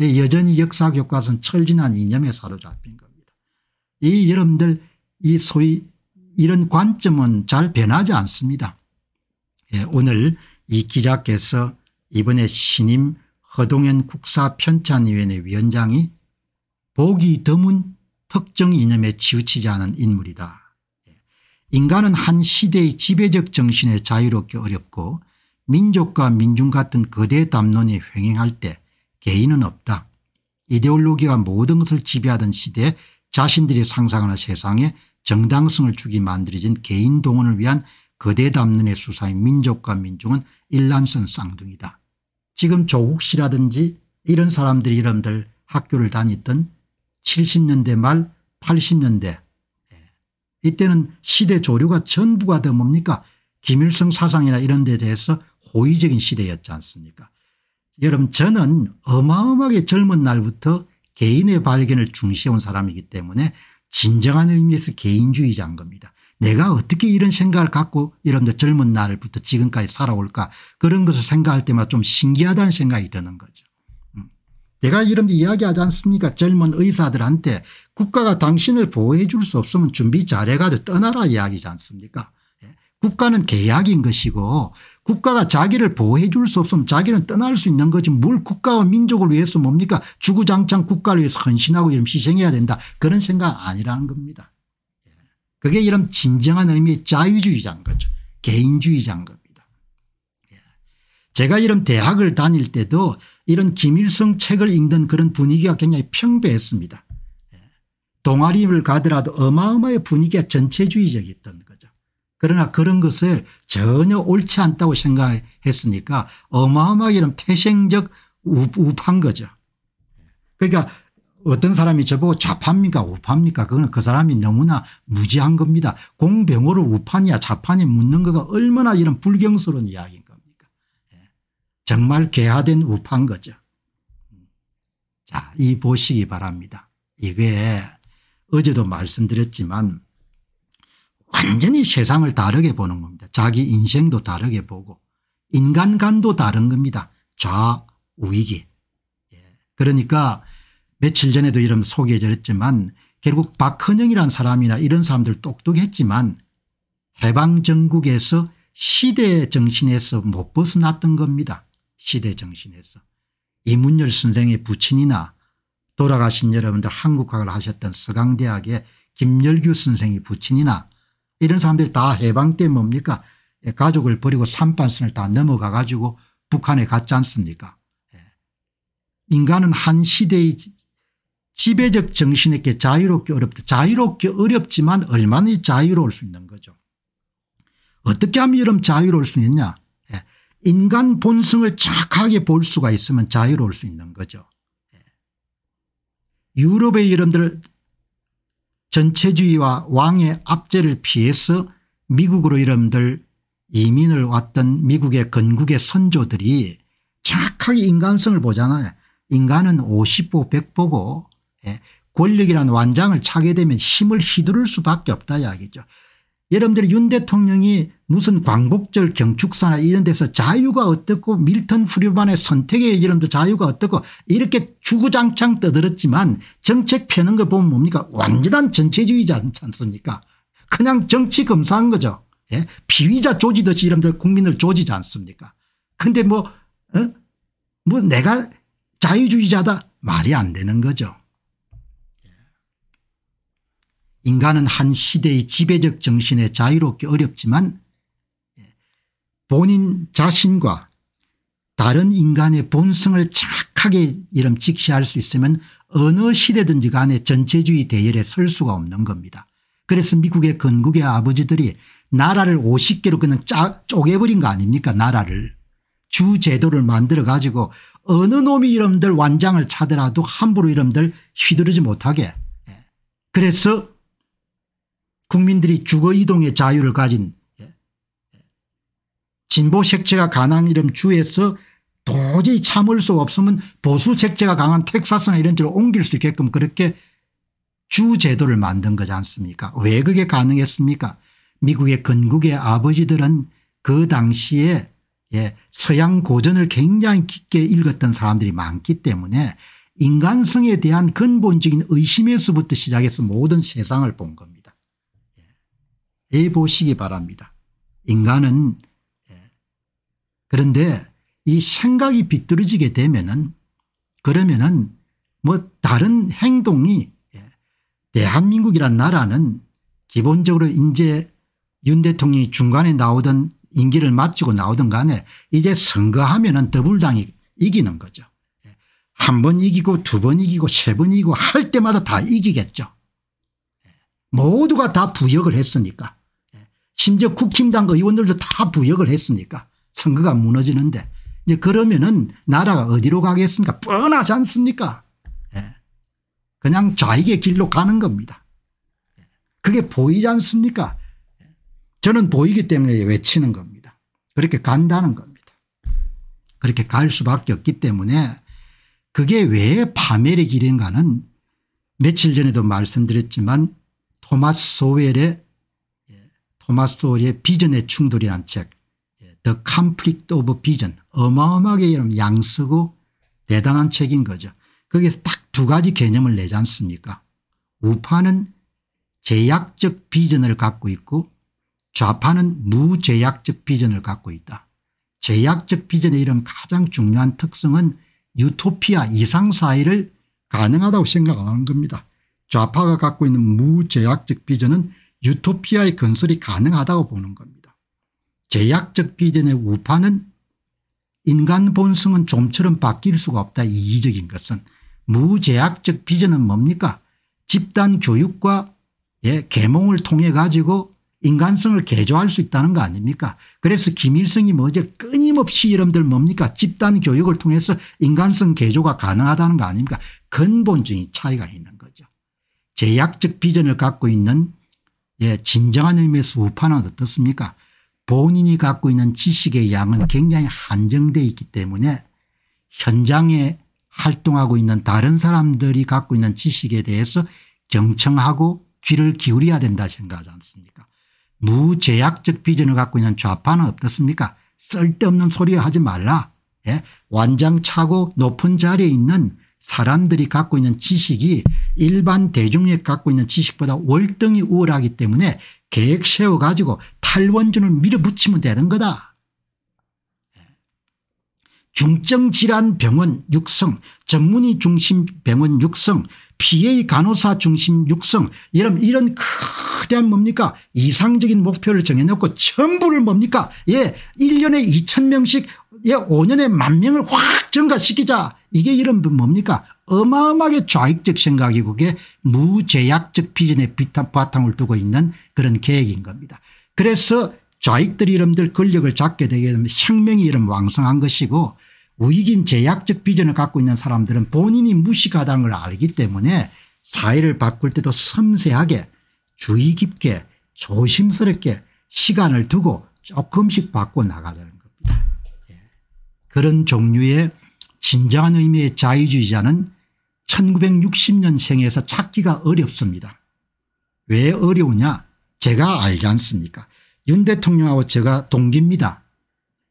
여전히 역사 교과서는 철진한 이념에 사로잡힌 겁니다. 이 여러분들 이 소위 이런 관점은 잘 변하지 않습니다. 예, 오늘 이 기자께서 이번에 신임 허동현 국사편찬위원회 위원장이 보기 드문 특정 이념에 치우치지 않은 인물이다. 예, 인간은 한 시대의 지배적 정신에 자유롭게 어렵고 민족과 민중 같은 거대 담론이 횡행할 때 개인은 없다. 이데올로기가 모든 것을 지배하던 시대에 자신들이 상상하는 세상에 정당성을 주기 만들어진 개인 동원을 위한 거대 담론의 수사인 민족과 민중은 일란선 쌍둥이다. 지금 조국 씨라든지 이런 사람들이 이름들 학교를 다니던 70년대 말 80년대 예. 이때는 시대 조류가 전부가 더 뭡니까 김일성 사상이나 이런 데 대해서 호의적인 시대였지 않습니까 여러분 저는 어마어마하게 젊은 날부터 개인의 발견을 중시해온 사람이기 때문에 진정한 의미에서 개인주의자인 겁니다. 내가 어떻게 이런 생각을 갖고 여러분들 젊은 날부터 지금까지 살아올까 그런 것을 생각할 때마다 좀 신기하다는 생각이 드는 거죠. 음. 내가 여러분들 이야기하지 않습니까 젊은 의사들한테 국가가 당신을 보호해 줄 수 없으면 준비 잘해가지고 떠나라 이야기지 않습니까 예. 국가는 계약인 것이고 국가가 자기를 보호해 줄 수 없으면 자기는 떠날 수 있는 거지 뭘 국가와 민족을 위해서 뭡니까 주구장창 국가를 위해서 헌신하고 이런 희생해야 된다 그런 생각 아니라는 겁니다. 예. 그게 이런 진정한 의미의 자유주의자인 거죠. 개인주의자인 겁니다. 예. 제가 이런 대학을 다닐 때도 이런 김일성 책을 읽는 그런 분위기가 굉장히 평배했습니다. 예. 동아리를 가더라도 어마어마의 분위기가 전체주의적이었던 거죠. 그러나 그런 것을 전혀 옳지 않다고 생각했으니까 어마어마하게 이런 태생적 우파인 거죠. 그러니까 어떤 사람이 저보고 좌파입니까 우파입니까 그거는 그 사람이 너무나 무지한 겁니다. 공병호를 우파냐 좌파냐 묻는 거가 얼마나 이런 불경스러운 이야기인 겁니까 예. 정말 개화된 우파인 거죠. 자이 보시기 바랍니다. 이게 어제도 말씀드렸지만 완전히 세상을 다르게 보는 겁니다. 자기 인생도 다르게 보고 인간관도 다른 겁니다. 좌우익이. 예. 그러니까 며칠 전에도 이런 소개해드렸지만 결국 박헌영이란 사람이나 이런 사람들 똑똑했지만 해방정국에서 시대 정신에서 못 벗어났던 겁니다. 시대 정신에서. 이문열 선생의 부친이나 돌아가신 여러분들 한국학을 하셨던 서강대학의 김열규 선생의 부친이나 이런 사람들이 다 해방 때 뭡니까 예, 가족을 버리고 산반선을 다 넘어가 가지고 북한에 갔지 않습니까 예. 인간은 한 시대의 지배적 정신에게 자유롭게 어렵다. 자유롭게 어렵지만 얼마나 자유로울 수 있는 거죠. 어떻게 하면 이런 자유로울 수 있냐 예. 인간 본성을 착하게 볼 수가 있으면 자유로울 수 있는 거죠. 유럽의 여러분들 전체주의와 왕의 압제를 피해서 미국으로 이름들 이민을 왔던 미국의 건국의 선조들이 정확하게 인간성을 보잖아요. 인간은 50보 100보고 예, 권력이란 완장을 차게 되면 힘을 휘두를 수밖에 없다 이야기죠. 여러분들 윤 대통령이 무슨 광복절 경축사나 이런 데서 자유가 어떻고 밀턴 프리반의 선택의 이름도 자유가 어떻고 이렇게 주구장창 떠들었지만 정책 펴는 걸 보면 뭡니까 완전한 전체주의자 않습니까 그냥 정치 검사한 거죠 예? 피의자 조지듯이 여러분들 국민을 조지지 않습니까 근데 뭐, 어? 뭐 내가 자유주의자다 말이 안 되는 거죠 인간은 한 시대의 지배적 정신에 자유롭기 어렵지만 예, 본인 자신과 다른 인간의 본성을 착하게 이름 직시할 수 있으면 어느 시대든지 간에 전체주의 대열에 설 수가 없는 겁니다. 그래서 미국의 건국의 아버지들이 나라를 50개로 그냥 짜, 쪼개버린 거 아닙니까 나라를. 주제도를 만들어 가지고 어느 놈이 이름들 완장을 차더라도 함부로 이름들 휘두르지 못하게 예. 그래서 국민들이 주거 이동의 자유를 가진 예, 예. 진보 색채가 강한 이런 주에서 도저히 참을 수 없으면 보수 색채가 강한 텍사스나 이런 데로 옮길 수 있게끔 그렇게 주 제도를 만든 거지 않습니까 왜 그게 가능했습니까 미국의 건국의 아버지들은 그 당시에 예, 서양 고전을 굉장히 깊게 읽었던 사람들이 많기 때문에 인간성에 대한 근본적인 의심에서부터 시작해서 모든 세상을 본 겁니다. 해 보시기 바랍니다. 인간은 예. 그런데 이 생각이 비뚤어지게 되면은 그러면은 뭐 다른 행동이 예. 대한민국이란 나라는 기본적으로 이제 윤 대통령이 중간에 나오던 임기를 마치고 나오던 간에 이제 선거하면 은 더불당이 이기는 거죠. 예. 한 번 이기고 두 번 이기고 세 번 이기고 할 때마다 다 이기겠죠. 모두가 다 부역을 했으니까. 심지어 국힘당 그 의원들도 다 부역을 했으니까 선거가 무너지는데 이제 그러면은 나라가 어디로 가겠습니까 뻔하지 않습니까 예. 그냥 좌익의 길로 가는 겁니다. 예. 그게 보이지 않습니까 예. 저는 보이기 때문에 외치는 겁니다. 그렇게 간다는 겁니다. 그렇게 갈 수밖에 없기 때문에 그게 왜 파멸의 길인가는 며칠 전에도 말씀드렸지만 토마스 소웰의 토마스 소리의 비전의 충돌이란 책 예, The Conflict of Vision 어마어마하게 여러분 양쓰고 대단한 책인 거죠. 거기에서 딱 두 가지 개념을 내지 않습니까 우파는 제약적 비전을 갖고 있고 좌파는 무제약적 비전을 갖고 있다. 제약적 비전의 이런 가장 중요한 특성은 유토피아 이상사회를 가능하다고 생각하는 겁니다. 좌파가 갖고 있는 무제약적 비전은 유토피아의 건설이 가능하다고 보는 겁니다. 제약적 비전의 우파는 인간 본성은 좀처럼 바뀔 수가 없다 이기적인 것은 무제약적 비전은 뭡니까 집단 교육과 예, 계몽을 통해 가지고 인간성을 개조할 수 있다는 거 아닙니까 그래서 김일성이 뭐죠 끊임없이 이름들 뭡니까 집단 교육을 통해서 인간성 개조가 가능하다는 거 아닙니까 근본적인 차이가 있는 거죠 제약적 비전을 갖고 있는 예, 진정한 의미에서 우파는 어떻습니까? 본인이 갖고 있는 지식의 양은 굉장히 한정돼 있기 때문에 현장에 활동하고 있는 다른 사람들이 갖고 있는 지식에 대해서 경청하고 귀를 기울여야 된다 생각하지 않습니까 무제약적 비전을 갖고 있는 좌파는 어떻습니까 쓸데없는 소리 하지 말라 예? 완장차고 높은 자리에 있는 사람들이 갖고 있는 지식이 일반 대중이 갖고 있는 지식보다 월등히 우월하기 때문에 계획 세워가지고 탈원전을 밀어붙이면 되는 거다. 예. 중증질환 병원 육성 전문의 중심 병원 육성 PA 간호사 중심 육성 이런 이런 거대한 뭡니까 이상적인 목표를 정해놓고 전부를 뭡니까 예 1년에 2천 명씩 예, 5년에 만 명을 확 증가시키자 이게 이런 뭡니까 어마어마하게 좌익적 생각이고 그게 무제약적 비전에 비탄 바탕을 두고 있는 그런 계획인 겁니다. 그래서 좌익들이 이름들 권력을 잡게 되게 되면 혁명이 이름 왕성한 것이고 우익인 제약적 비전을 갖고 있는 사람들은 본인이 무식하다는 걸 알기 때문에 사회를 바꿀 때도 섬세하게 주의 깊게 조심스럽게 시간을 두고 조금씩 바꿔 나가자는 그런 종류의 진정한 의미의 자유주의자는 1960년생에서 찾기가 어렵습니다. 왜 어려우냐 제가 알지 않습니까 윤 대통령하고 제가 동기입니다.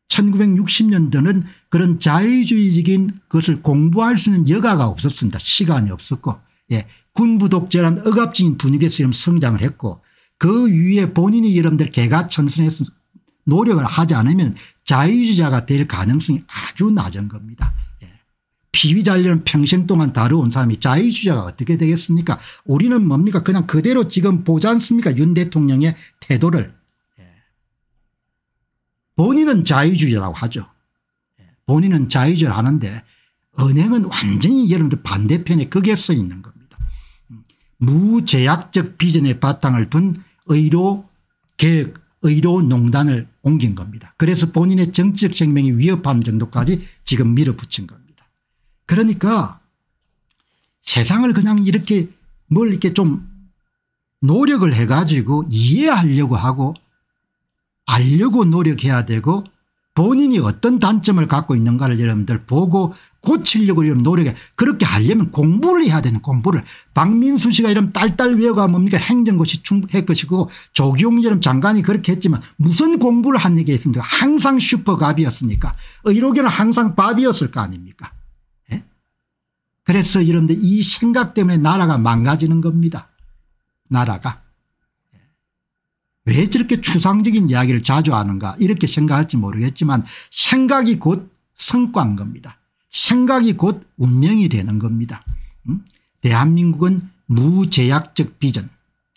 1960년대는 그런 자유주의적인 것을 공부할 수 있는 여가가 없었습니다. 시간이 없었고 예. 군부 독재란 억압적인 분위기에서 성장을 했고 그 위에 본인이 여러분들 개가 천선해서 노력을 하지 않으면 자유주자가 될 가능성이 아주 낮은 겁니다. 예. 피의자료는 평생 동안 다루온 사람이 자유주자가 어떻게 되겠습니까 우리는 뭡니까 그냥 그대로 지금 보지 않습니까 윤 대통령의 태도를 예. 본인은 자유주의라고 하죠. 예. 본인은 자유주의를 하는데 은행은 완전히 여러분들 반대편에 극에 서 있는 겁니다. 음. 무제약적 비전의 바탕을 둔 의료 개혁 의료농단을 옮긴 겁니다. 그래서 본인의 정치적 생명이 위협하는 정도까지 지금 밀어붙인 겁니다. 그러니까 세상을 그냥 이렇게 뭘 이렇게 좀 노력을 해가지고 이해하려고 하고 알려고 노력해야 되고 본인이 어떤 단점을 갖고 있는가를 여러분들 보고 고치려고 이런 노력에 그렇게 하려면 공부를 해야 되는 공부를 박민수 씨가 이런 딸딸 외워가 뭡니까 행정고시 할 것이고 조기용 이런 장관이 그렇게 했지만 무슨 공부를 한 얘기 있습니까 항상 슈퍼갑이었으니까 의료계는 항상 밥이었을 거 아닙니까 예? 그래서 이런데 이 생각 때문에 나라가 망가지는 겁니다 나라가 예. 왜 저렇게 추상적인 이야기를 자주 하는가 이렇게 생각할지 모르겠지만 생각이 곧 성과인 겁니다. 생각이 곧 운명이 되는 겁니다. 음? 대한민국은 무제약적 비전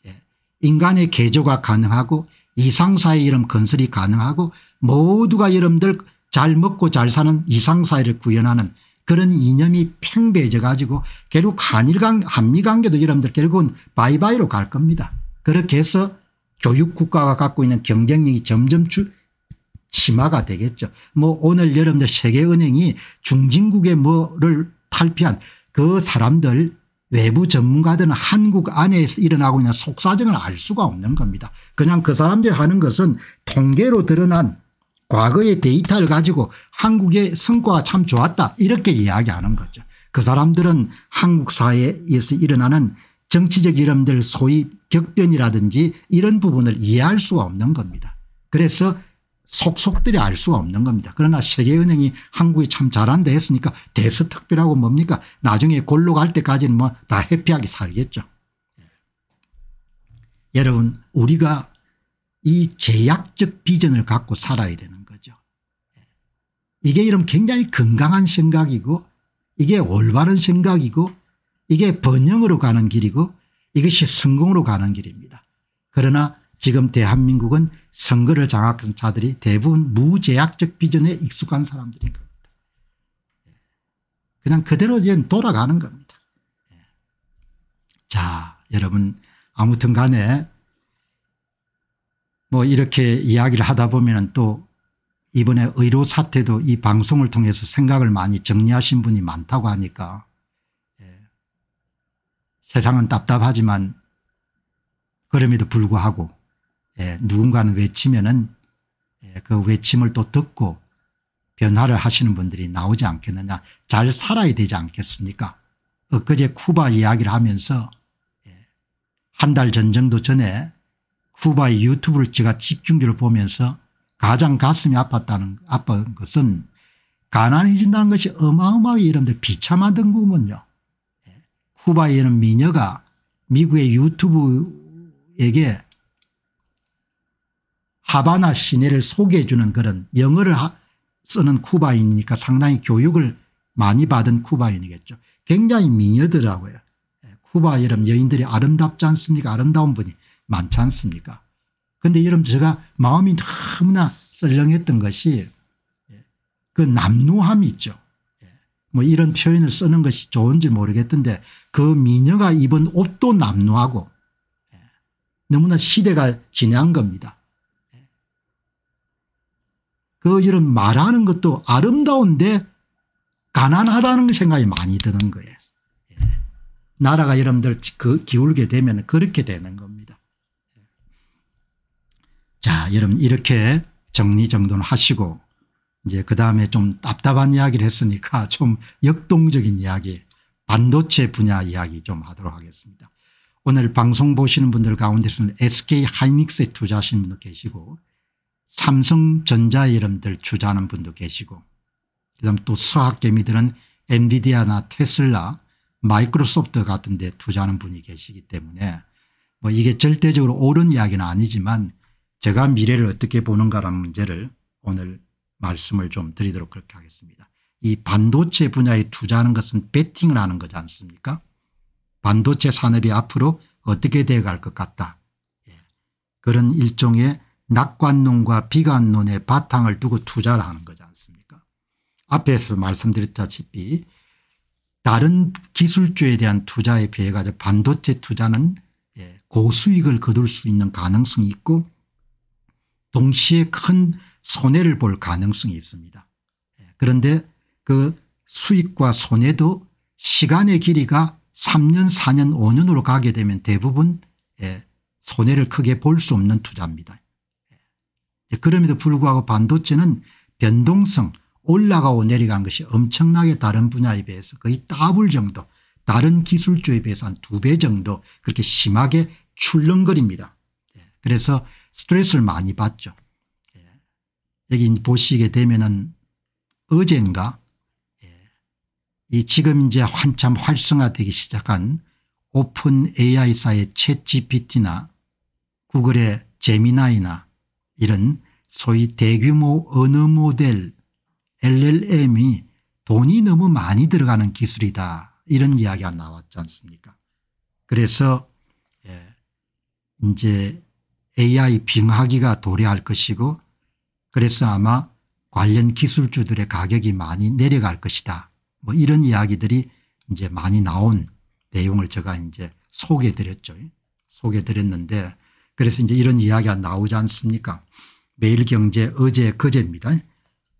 예. 인간의 개조가 가능하고 이상사의 이름 건설이 가능하고 모두가 여러분들 잘 먹고 잘 사는 이상사회를 구현하는 그런 이념이 팽배해져 가지고 결국 한일간 한미관계도 여러분들 결국은 바이바이로 갈 겁니다. 그렇게 해서 교육국가가 갖고 있는 경쟁력이 점점 줄 심화가 되겠죠. 뭐 오늘 여러분들 세계은행이 중진국의 뭐를 탈피한 그 사람들 외부 전문가들은 한국 안에 서 일어나고 있는 속사정을 알 수가 없는 겁니다. 그냥 그 사람들이 하는 것은 통계로 드러난 과거의 데이터를 가지고 한국의 성과가 참 좋았다 이렇게 이야기하는 거죠. 그 사람들은 한국 사회에서 일어나는 정치적 이름들 소위 격변이라든지 이런 부분을 이해할 수가 없는 겁니다. 그래서 속속들이 알 수가 없는 겁니다. 그러나 세계은행이 한국이 참 잘한다 했으니까 대서특별하고 뭡니까 나중에 골로 갈 때까지는 뭐 다 해피하게 살겠죠. 예. 여러분 우리가 이 제약적 비전을 갖고 살아야 되는 거죠. 예. 이게 이런 굉장히 건강한 생각이고 이게 올바른 생각이고 이게 번영으로 가는 길이고 이것이 성공으로 가는 길입니다. 그러나 지금 대한민국은 선거를 장악한 자들이 대부분 무제약적 비전에 익숙한 사람들인 겁니다. 예. 그냥 그대로 이제 돌아가는 겁니다. 예. 자 여러분 아무튼 간에 뭐 이렇게 이야기를 하다 보면 또 이번에 의료 사태도 이 방송을 통해서 생각을 많이 정리하신 분이 많다고 하니까 예. 세상은 답답하지만 그럼에도 불구하고 예, 누군가는 외치면은 예, 그 외침을 또 듣고 변화를 하시는 분들이 나오지 않겠느냐 잘 살아야 되지 않겠습니까 엊그제 쿠바 이야기를 하면서 예, 한달 전 정도 전에 쿠바의 유튜브를 제가 집중적으로 보면서 가장 가슴이 아팠다는 아픈 것은 가난해진다는 것이 어마어마하게 이런데 비참하던 거군요. 예, 쿠바에는 미녀가 미국의 유튜브에게 하바나 시내를 소개해 주는 그런 영어를 쓰는 쿠바인이니까 상당히 교육을 많이 받은 쿠바인이겠죠. 굉장히 미녀더라고요. 예, 쿠바 이런 여인들이 아름답지 않습니까 아름다운 분이 많지 않습니까 그런데 이런 제가 마음이 너무나 썰렁했던 것이 예, 그 남루함 있죠. 예, 뭐 이런 표현을 쓰는 것이 좋은지 모르겠던데 그 미녀가 입은 옷도 남루하고 너무나 시대가 지난 겁니다. 그 이런 말하는 것도 아름다운데 가난하다는 생각이 많이 드는 거예요. 예. 나라가 여러분들 그 기울게 되면 그렇게 되는 겁니다. 예. 자 여러분 이렇게 정리정돈 하시고 이제 그다음에 좀 답답한 이야기를 했으니까 좀 역동적인 이야기 반도체 분야 이야기 좀 하도록 하겠습니다. 오늘 방송 보시는 분들 가운데서는 SK 하이닉스에 투자하시 분도 계시고 삼성전자 이름들 주자하는 분도 계시고 그다음 또 서학개미들은 엔비디아나 테슬라 마이크로소프트 같은 데 투자하는 분이 계시기 때문에 뭐 이게 절대적으로 옳은 이야기는 아니지만 제가 미래를 어떻게 보는가라는 문제를 오늘 말씀을 좀 드리도록 그렇게 하겠습니다. 이 반도체 분야에 투자하는 것은 베팅을 하는 거지 않습니까 반도체 산업이 앞으로 어떻게 되어갈 것 같다. 예. 그런 일종의 낙관론과 비관론의 바탕을 두고 투자를 하는 거지 않습니까 앞에서 말씀드렸다시피 다른 기술주에 대한 투자에 비해 가지고 반도체 투자는 예, 고수익을 거둘 수 있는 가능성이 있고 동시에 큰 손해를 볼 가능성이 있습니다. 예, 그런데 그 수익과 손해도 시간의 길이가 3년 4년 5년으로 가게 되면 대부분 예, 손해를 크게 볼 수 없는 투자입니다. 예, 그럼에도 불구하고 반도체는 변동성 올라가고 내려간 것이 엄청나게 다른 분야에 비해서 거의 더블 정도 다른 기술주에 비해서 한 두 배 정도 그렇게 심하게 출렁거립니다. 예, 그래서 스트레스를 많이 받죠. 예, 여기 보시게 되면은 어젠가 이 지금 이제 한참 활성화되기 시작한 오픈 AI사의 챗GPT나 구글의 제미나이나 이런 소위 대규모 언어 모델 LLM이 돈이 너무 많이 들어가는 기술이다 이런 이야기가 나왔지 않습니까 그래서 예, 이제 AI 빙하기가 도래할 것이고 그래서 아마 관련 기술주들의 가격이 많이 내려갈 것이다 뭐 이런 이야기들이 이제 많이 나온 내용을 제가 이제 소개해 드렸죠 소개해 드렸는데 그래서 이제 이런 이야기가 나오지 않습니까 매일경제 어제 그제입니다.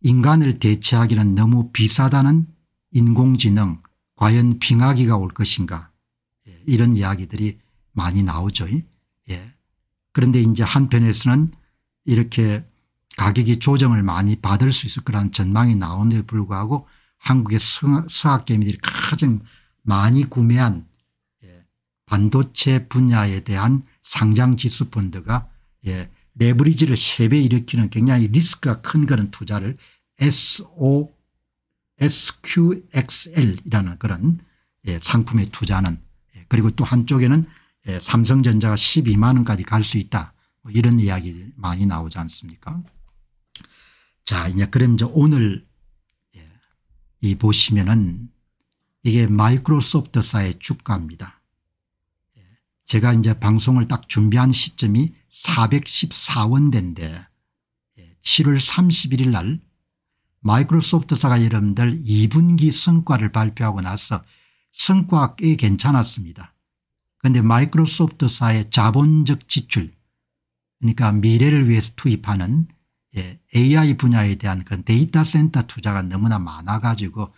인간을 대체하기는 너무 비싸다는 인공지능 과연 빙하기가 올 것인가 예, 이런 이야기들이 많이 나오죠. 예. 그런데 이제 한편에서는 이렇게 가격이 조정을 많이 받을 수 있을 거라는 전망이 나오는데 불구하고 한국의 서학개미들이 가장 많이 구매한 예, 반도체 분야에 대한 상장지수 펀드가 예, 레버리지를 3배 일으키는 굉장히 리스크가 큰 그런 투자를 SO, SQXL이라는 그런 예, 상품에 투자하는 예, 그리고 또 한쪽에는 예, 삼성전자가 12만 원까지 갈 수 있다 뭐 이런 이야기 많이 나오지 않습니까 자 이제 그럼 이제 오늘 예, 이 보시면은 이게 마이크로소프트사의 주가입니다. 제가 이제 방송을 딱 준비한 시점이 414원대인데 7월 31일 날 마이크로소프트사가 여러분들 2분기 성과를 발표하고 나서 성과가 꽤 괜찮았습니다. 그런데 마이크로소프트사의 자본적 지출 그러니까 미래를 위해서 투입하는 AI 예, 분야에 대한 그런 데이터 센터 투자가 너무나 많아 가지고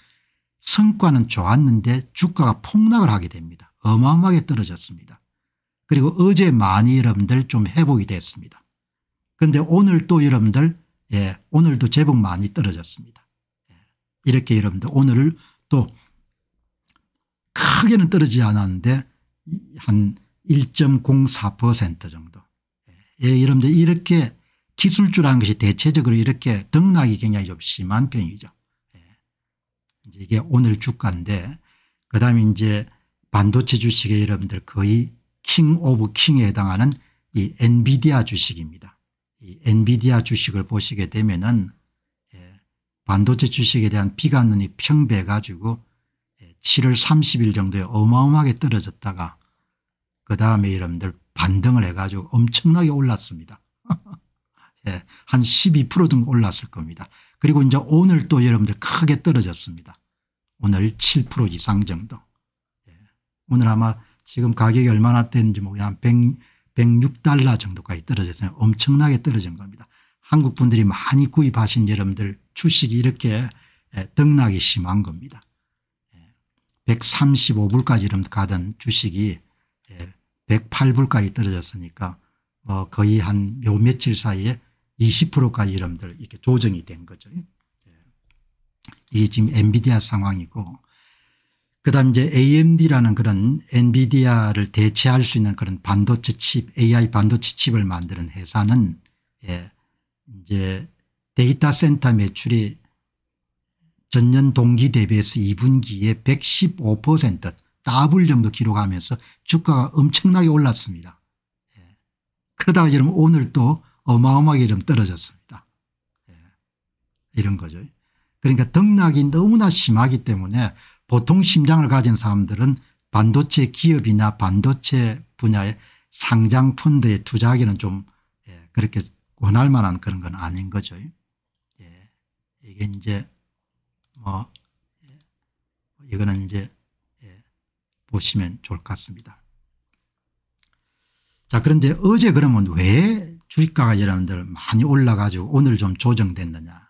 성과는 좋았는데 주가가 폭락을 하게 됩니다. 어마어마하게 떨어졌습니다. 그리고 어제 많이 여러분들 좀 회복이 됐습니다. 그런데 오늘 또 여러분들 예, 오늘도 제법 많이 떨어졌습니다. 예, 이렇게 여러분들 오늘을 또 크게는 떨어지지 않았는데 한 1.04% 정도. 예, 예, 여러분들 이렇게 기술주라는 것이 대체적으로 이렇게 등락이 굉장히 좀 심한 편이죠. 예, 이제 이게 오늘 주가인데 그다음에 이제 반도체 주식에 여러분들 거의 킹 오브 킹에 해당하는 이 엔비디아 주식입니다. 이 엔비디아 주식을 보시게 되면은 예, 반도체 주식에 대한 비관론이 평배해 가지고 7월 예, 30일 정도에 어마어마하게 떨어졌다가 그 다음에 여러분들 반등을 해가지고 엄청나게 올랐습니다. 예, 한12% 정도 올랐을 겁니다. 그리고 이제 오늘 또 여러분들 크게 떨어졌습니다. 오늘 7% 이상 정도. 예, 오늘 아마 지금 가격이 얼마나 됐는지 뭐한 106달러 정도까지 떨어졌어요. 엄청나게 떨어진 겁니다. 한국 분들이 많이 구입하신 여러분들 주식이 이렇게 예, 등락이 심한 겁니다. 135불까지 예, 가던 주식이 108불까지 예, 떨어졌으니까 뭐 거의 한 요 며칠 사이에 20%까지 여러분들 이렇게 조정이 된 거죠. 이게 지금 엔비디아 상황이고 그다음 이제 AMD라는 그런 엔비디아를 대체할 수 있는 그런 반도체 칩 AI 반도체 칩을 만드는 회사는 예, 이제 데이터 센터 매출이 전년 동기 대비해서 2분기에 115% 더블 정도 기록하면서 주가가 엄청나게 올랐습니다. 예. 그러다가 여러분 오늘 또 어마어마하게 좀 떨어졌습니다. 예. 이런 거죠. 그러니까 등락이 너무나 심하기 때문에 보통 심장을 가진 사람들은 반도체 기업이나 반도체 분야의 상장 펀드에 투자하기는 좀 예, 그렇게 권할 만한 그런 건 아닌 거죠. 예. 이게 이제 뭐 예. 이거는 이제 예. 보시면 좋을 것 같습니다. 자 그런데 어제 그러면 왜 주식가가 여러분들 많이 올라가지고 오늘 좀 조정됐느냐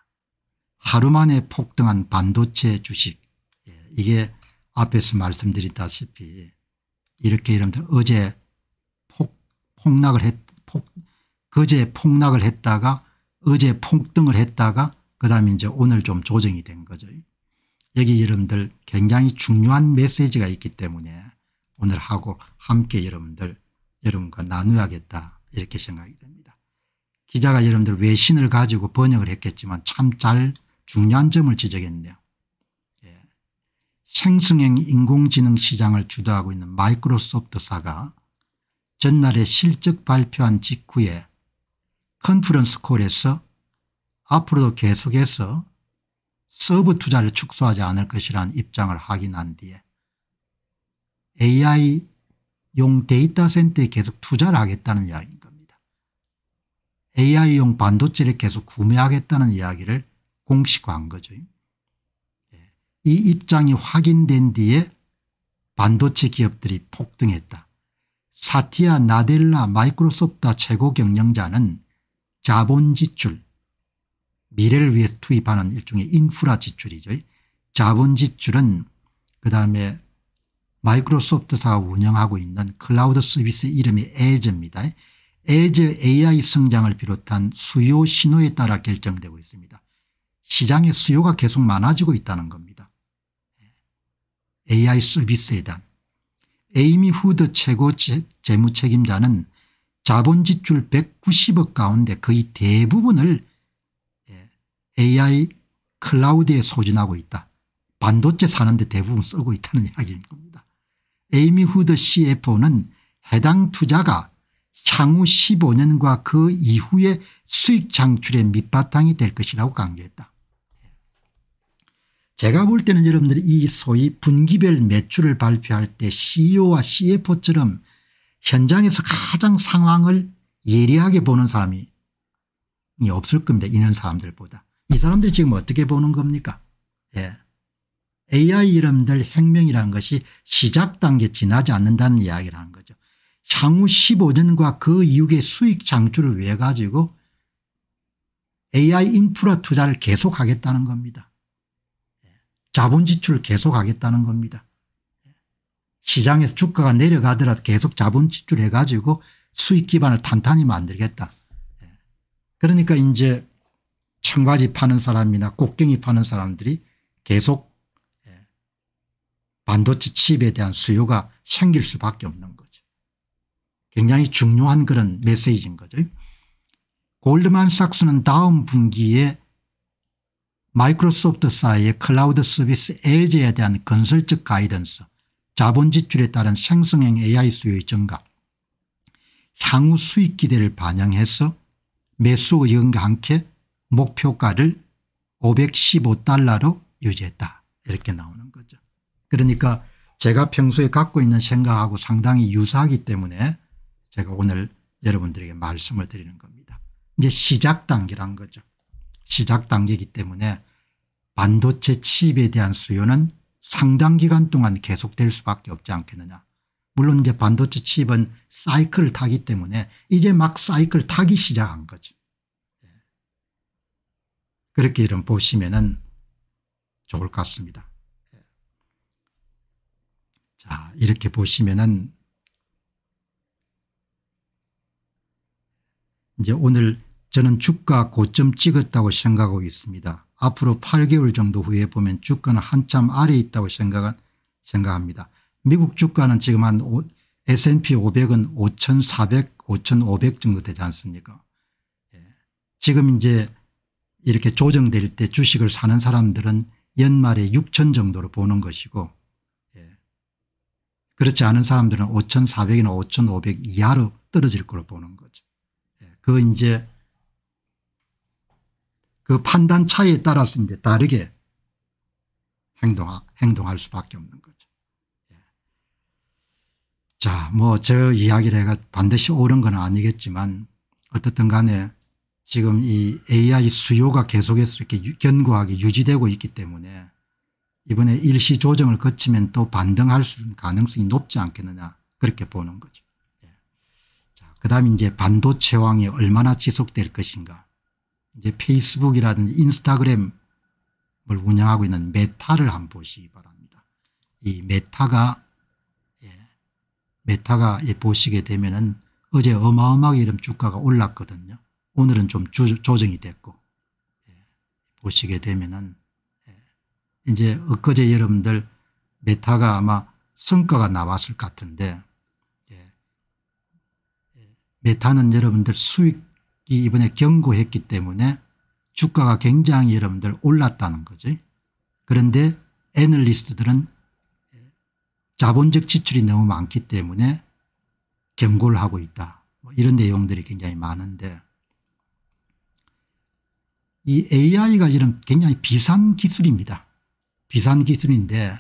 하루 만에 폭등한 반도체 주식 이게 앞에서 말씀드렸다시피 이렇게 여러분들 어제 폭, 폭락을 했, 폭, 그제 폭락을 했다가 어제 폭등을 했다가 그 다음에 이제 오늘 좀 조정이 된 거죠. 여기 여러분들 굉장히 중요한 메시지가 있기 때문에 오늘 하고 함께 여러분들 여러분과 나누어야겠다 이렇게 생각이 됩니다. 기자가 여러분들 외신을 가지고 번역을 했겠지만 참 잘 중요한 점을 지적했네요. 생성형 인공지능 시장을 주도하고 있는 마이크로소프트사가 전날에 실적 발표한 직후에 컨퍼런스 콜에서 앞으로도 계속해서 서브 투자를 축소하지 않을 것이라는 입장을 확인한 뒤에 AI용 데이터 센터에 계속 투자를 하겠다는 이야기인 겁니다. AI용 반도체를 계속 구매하겠다는 이야기를 공식화한 거죠. 이 입장이 확인된 뒤에 반도체 기업들이 폭등했다. 사티아 나델라 마이크로소프트 최고 경영자는 자본 지출, 미래를 위해 투입하는 일종의 인프라 지출이죠. 자본 지출은 그 다음에 마이크로소프트사가 운영하고 있는 클라우드 서비스 이름이 에즈입니다. 에즈 AI 성장을 비롯한 수요 신호에 따라 결정되고 있습니다. 시장의 수요가 계속 많아지고 있다는 겁니다. AI 서비스에 대한 에이미 후드 최고 재무 책임자는 자본 지출 190억 가운데 거의 대부분을 AI 예, 클라우드에 소진하고 있다. 반도체 사는데 대부분 쓰고 있다는 이야기입니다 에이미 후드 CFO는 해당 투자가 향후 15년과 그 이후의 수익 창출의 밑바탕이 될 것이라고 강조했다. 제가 볼 때는 여러분들이 이 소위 분기별 매출을 발표할 때 CEO와 CFO처럼 현장에서 가장 상황을 예리하게 보는 사람이 없을 겁니다. 있는 사람들보다. 이 사람들이 지금 어떻게 보는 겁니까 예. AI 이름들 혁명이라는 것이 시작 단계 지나지 않는다는 이야기를 는 거죠. 향후 15년과 그 이후의 수익 창출을 위해 가지고 AI 인프라 투자를 계속하겠다는 겁니다. 자본 지출을 계속하겠다는 겁니다. 시장에서 주가가 내려가더라도 계속 자본 지출해 가지고 수익 기반을 탄탄히 만들겠다. 그러니까 이제 청바지 파는 사람이나 꽃괭이 파는 사람들이 계속 예, 반도체 칩에 대한 수요가 생길 수밖에 없는 거죠. 굉장히 중요한 그런 메시지인 거죠. 골드만삭스는 다음 분기에 마이크로소프트사의 이 클라우드 서비스 에이즈에 대한 건설적 가이던스 자본 지출에 따른 생성형 AI 수요의 증가 향후 수익 기대를 반영해서 매수 의견과 함께 목표가를 515달러로 유지했다 이렇게 나오는 거죠. 그러니까 제가 평소에 갖고 있는 생각하고 상당히 유사하기 때문에 제가 오늘 여러분들에게 말씀을 드리는 겁니다. 이제 시작 단계란 거죠. 시작 단계이기 때문에 반도체 칩에 대한 수요는 상당 기간 동안 계속될 수밖에 없지 않겠느냐. 물론 이제 반도체 칩은 사이클을 타기 때문에 이제 막 사이클 타기 시작한 거죠. 예. 그렇게 이런 보시면은 좋을 것 같습니다. 예. 자, 이렇게 보시면은 이제 오늘 저는 주가 고점 찍었다고 생각하고 있습니다. 앞으로 8개월 정도 후에 보면 주가는 한참 아래 있다고 생각 생각합니다. 미국 주가는 지금 한 S&P 500은 5,400, 5,500 정도 되지 않습니까? 예. 지금 이제 이렇게 조정될 때 주식을 사는 사람들은 연말에 6천 정도로 보는 것이고 예. 그렇지 않은 사람들은 5,400이나 5,500 이하로 떨어질 거로 보는 거죠. 예. 그 이제 그 판단 차이에 따라서 이제 다르게 행동하, 행동할 수밖에 없는 거죠. 예. 자, 뭐 저 이야기를 해가 반드시 옳은 건 아니겠지만 어떻든 간에 지금 이 AI 수요가 계속해서 이렇게 견고하게 유지되고 있기 때문에 이번에 일시 조정을 거치면 또 반등할 수 있는 가능성이 높지 않겠느냐 그렇게 보는 거죠. 예. 자, 그다음 이제 반도체왕이 얼마나 지속될 것인가 이제 페이스북이라든지 인스타그램을 운영하고 있는 메타를 한번 보시기 바랍니다. 이 메타가 예, 메타가 예, 보시게 되면은 어제 어마어마하게 이런 주가가 올랐거든요. 오늘은 좀 주, 조정이 됐고 예, 보시게 되면은 예, 이제 엊그제 여러분들 메타가 아마 성과가 나왔을 것 같은데 예, 예, 메타는 여러분들 수익 이번에 경고했기 때문에 주가가 굉장히 여러분들 올랐다는 거죠. 그런데 애널리스트들은 자본적 지출이 너무 많기 때문에 경고를 하고 있다. 뭐 이런 내용들이 굉장히 많은데 이 AI가 이런 굉장히 비싼 기술입니다. 비싼 기술인데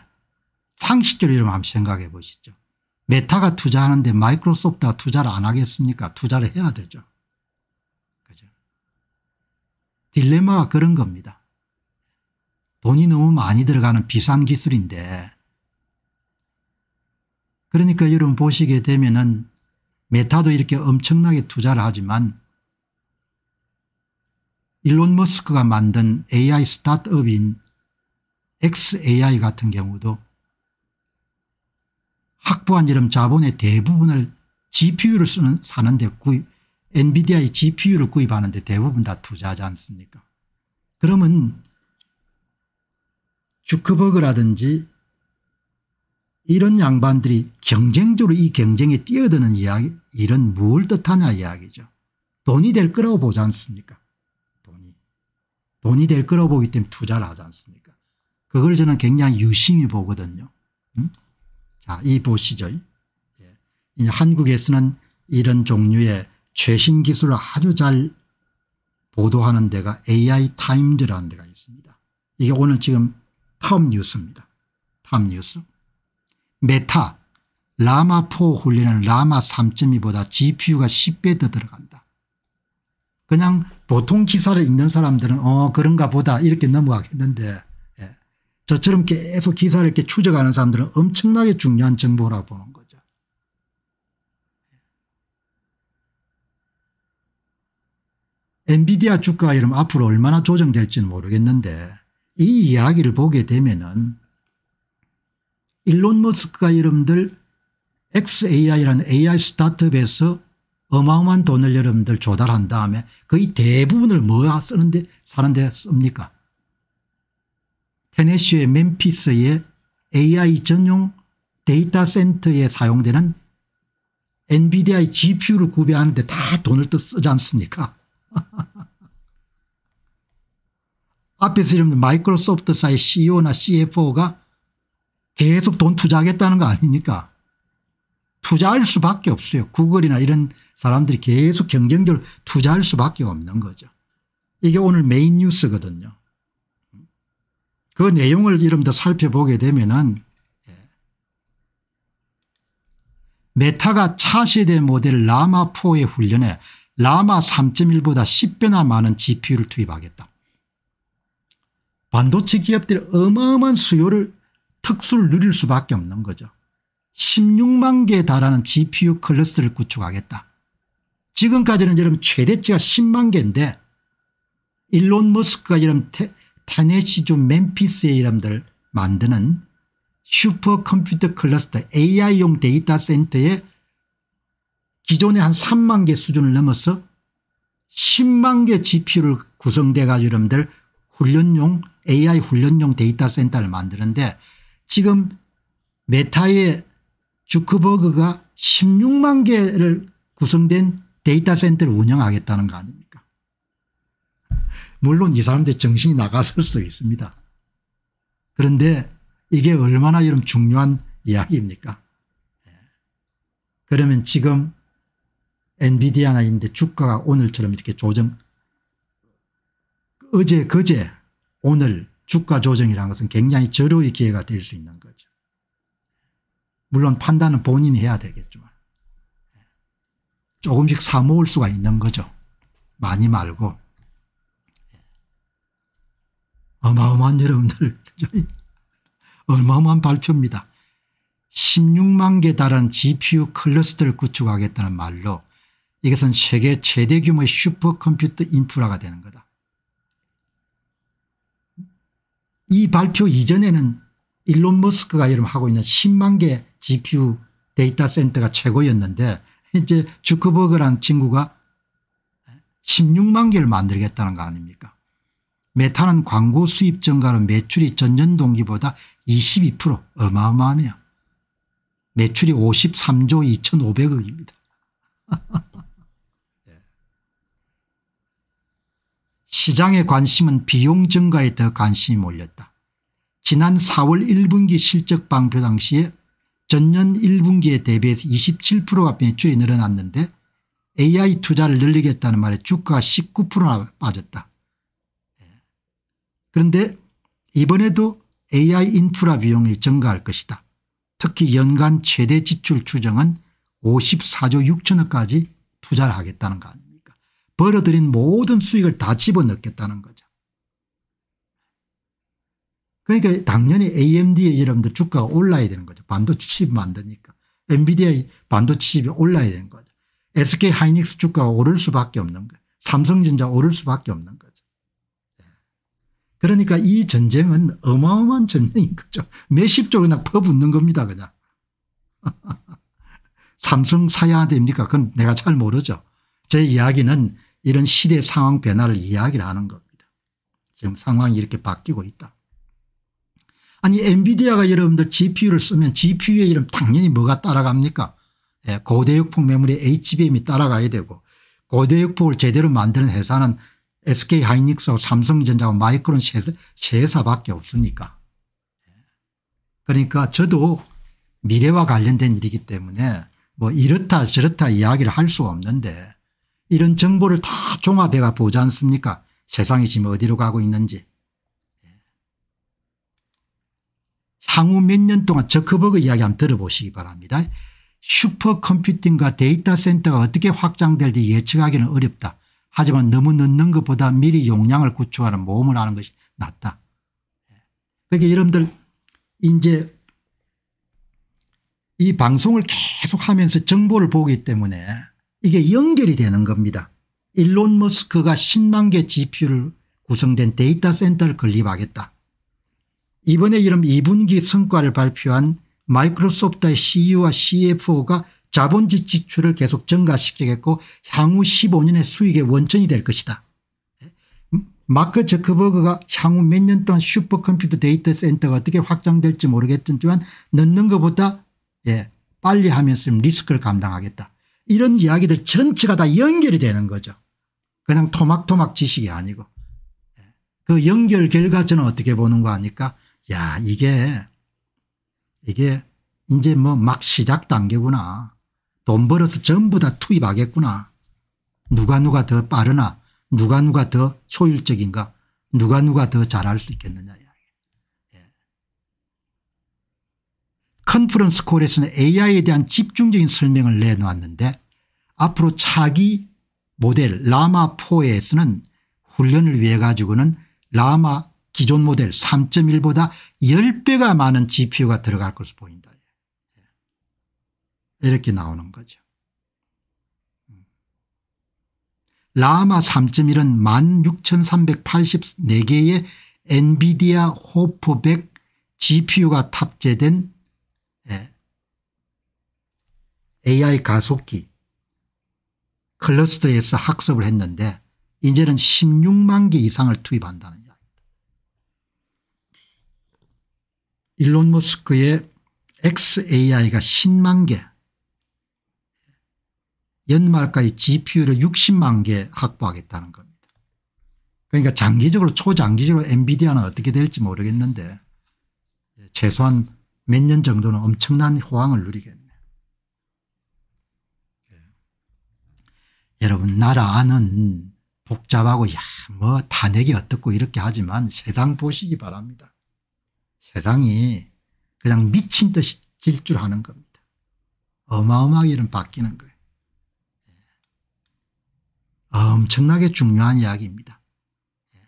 상식적으로 여러분 한번 생각해 보시죠. 메타가 투자하는데 마이크로소프트가 투자를 안 하겠습니까? 투자를 해야 되죠. 딜레마가 그런 겁니다. 돈이 너무 많이 들어가는 비싼 기술인데 그러니까 여러분 보시게 되면은 메타도 이렇게 엄청나게 투자를 하지만 일론 머스크가 만든 AI 스타트업인 XAI 같은 경우도 확보한 이름 자본의 대부분을 GPU를 쓰는 사는데 구입, 엔비디아의 GPU를 구입하는데 대부분 다 투자하지 않습니까 그러면 주크버그라든지 이런 양반들이 경쟁적으로 이 경쟁에 뛰어드는 이야기 이런 무 뜻하냐 이야기죠. 돈이 될 거라고 보지 않습니까 돈이. 돈이 될 거라고 보기 때문에 투자를 하지 않습니까 그걸 저는 굉장히 유심히 보거든요. 음? 자, 이 보시죠. 예. 한국에서는 이런 종류의 최신 기술을 아주 잘 보도하는 데가 AI 타임즈라는 데가 있습니다. 이게 오늘 지금 텀 뉴스입니다. 텀 뉴스. 메타 라마 4 훈련은 라마 3.2보다 GPU가 10배 더 들어간다. 그냥 보통 기사를 읽는 사람들은 어 그런가 보다 이렇게 넘어가겠는데 예. 저처럼 계속 기사를 이렇게 추적하는 사람들은 엄청나게 중요한 정보라고 보는 거예요. 엔비디아 주가 이름 앞으로 얼마나 조정될지는 모르겠는데 이 이야기를 보게 되면은 일론 머스크가 여러분들 XAI라는 AI 스타트업에서 어마어마한 돈을 여러분들 조달한 다음에 거의 대부분을 뭐 쓰는데 사는데 씁니까 테네시의 멤피스의 AI 전용 데이터 센터에 사용되는 엔비디아의 GPU를 구비하는데 다 돈을 또 쓰지 않습니까 앞에서 이름 마이크로소프트사의 CEO나 CFO가 계속 돈 투자하겠다는 거 아닙니까 투자할 수밖에 없어요. 구글이나 이런 사람들이 계속 경쟁적으로 투자할 수밖에 없는 거죠. 이게 오늘 메인 뉴스거든요. 그 내용을 여러분들 살펴보게 되면은 예. 메타가 차세대 모델 라마4의 훈련에 라마 3.1보다 10배나 많은 GPU를 투입하겠다. 반도체 기업들의 어마어마한 수요를 특수를 누릴 수밖에 없는 거죠. 16만 개에 달하는 GPU 클러스를 구축하겠다. 지금까지는 여러분 최대치가 10만 개인데 일론 머스크가 이런 테네시주 멤피스의 이름들 만드는 슈퍼컴퓨터 클러스터 AI용 데이터 센터의 기존에한 3만 개 수준을 넘어서 10만 개 GPU를 구성돼 가지고 여러분들 훈련용 AI 훈련용 데이터 센터를 만드는데 지금 메타의 주크버그가 16만 개를 구성된 데이터 센터를 운영하겠다는 거 아닙니까 물론 이 사람들 정신이 나갔을 수 있습니다. 그런데 이게 얼마나 이런 중요한 이야기입니까 예. 그러면 지금 엔비디아나 있는데 주가가 오늘처럼 이렇게 조정 어제 그제 오늘 주가 조정이라는 것은 굉장히 절호의 기회가 될 수 있는 거죠. 물론 판단은 본인이 해야 되겠지만 조금씩 사모을 수가 있는 거죠. 많이 말고 어마어마한 여러분들 어마어마한 발표입니다. 16만 개 달한 GPU 클러스터를 구축하겠다는 말로 이것은 세계 최대 규모의 슈퍼컴퓨터 인프라가 되는 거다. 이 발표 이전에는 일론 머스크가 여러분 하고 있는 10만 개 GPU 데이터 센터가 최고였는데 이제 주크버그란 친구가 16만 개를 만들겠다는 거 아닙니까 메타는 광고 수입 증가로 매출이 전년 동기보다 22% 어마어마하네요. 매출이 53조 2500억입니다. 시장의 관심은 비용 증가에 더 관심이 몰렸다. 지난 4월 1분기 실적 방표 당시에 전년 1분기에 대비해서 27%가 매출이 늘어났는데 AI 투자를 늘리겠다는 말에 주가가 19%나 빠졌다. 예. 그런데 이번에도 AI 인프라 비용이 증가할 것이다. 특히 연간 최대 지출 추정은 54조 6천억까지 투자를 하겠다는 거아니까 벌어들인 모든 수익을 다 집어넣겠다는 거죠. 그러니까 당연히 AMD의 여러분들 주가가 올라야 되는 거죠. 반도체 칩 만드니까. 엔비디아 반도체 칩이 올라야 되는 거죠. SK 하이닉스 주가가 오를 수밖에 없는 거예요. 삼성전자 오를 수밖에 없는 거죠. 예. 그러니까 이 전쟁은 어마어마한 전쟁인 거죠. 몇십 조 그냥 퍼붓는 겁니다. 그냥. 삼성 사야 됩니까? 그건 내가 잘 모르죠. 제 이야기는 이런 시대 상황 변화를 이야기를 하는 겁니다. 지금 상황이 이렇게 바뀌고 있다. 아니 엔비디아가 여러분들 GPU를 쓰면 GPU의 이름 당연히 뭐가 따라갑니까 예, 고대역폭 메모리 HBM이 따라가야 되고 고대역폭을 제대로 만드는 회사는 SK하이닉스하고 삼성전자하 마이크론 세 회사밖에 없으니까 예. 그러니까 저도 미래와 관련된 일이기 때문에 뭐 이렇다 저렇다 이야기를 할 수 없는데 이런 정보를 다 종합해가 보지 않습니까 세상이 지금 어디로 가고 있는지. 예. 향후 몇 년 동안 저커버그 이야기 한번 들어보시기 바랍니다. 슈퍼컴퓨팅과 데이터 센터가 어떻게 확장될지 예측하기는 어렵다. 하지만 너무 늦는 것보다 미리 용량을 구축하는 모험을 하는 것이 낫다. 예. 그러니까 여러분들 이제 이 방송을 계속 하면서 정보를 보기 때문에 이게 연결이 되는 겁니다. 일론 머스크가 10만 개 GPU를 구성된 데이터 센터를 건립하겠다. 이번에 이름 2분기 성과를 발표한 마이크로소프트의 CEO와 CFO가 자본지 지출을 계속 증가시키겠고 향후 15년의 수익의 원천이 될 것이다. 음? 마크 저크버그가 향후 몇 년 동안 슈퍼컴퓨터 데이터 센터가 어떻게 확장될지 모르겠지만 넣는 것보다 예, 빨리 하면서 리스크를 감당하겠다. 이런 이야기들 전체가 다 연결이 되는 거죠. 그냥 토막토막 지식이 아니고. 그 연결 결과 저는 어떻게 보는 거 아니까 야 이게 이게 이제 뭐 막 시작 단계구나. 돈 벌어서 전부 다 투입하겠구나. 누가 누가 더 빠르나 누가 누가 더 효율적인가 누가 누가 더 잘할 수 있겠느냐. 컨퍼런스 콜에서는 AI에 대한 집중적인 설명을 내놓았는데 앞으로 차기 모델 라마4에서는 훈련을 위해 가지고는 라마 기존 모델 3.1보다 10배가 많은 GPU가 들어갈 것으로 보인다. 예. 이렇게 나오는 거죠. 음. 라마 3.1은 16,384개의 엔비디아 호프백 GPU가 탑재된 AI 가속기 클러스터에서 학습을 했는데 이제는 16만 개 이상을 투입한다는 이야기입니다. 일론 머스크의 XAI가 10만 개 연말까지 GPU를 60만 개 확보하겠다는 겁니다. 그러니까 장기적으로 초장기적으로 엔비디아는 어떻게 될지 모르겠는데 최소한 몇 년 정도는 엄청난 호황을 누리게 여러분 나라 안은 복잡하고 야뭐 탄핵이 어떻고 이렇게 하지만 세상 보시기 바랍니다. 세상이 그냥 미친 듯이 질주하는 겁니다. 어마어마하게 이런 바뀌는 거예요. 예. 엄청나게 중요한 이야기입니다. 예.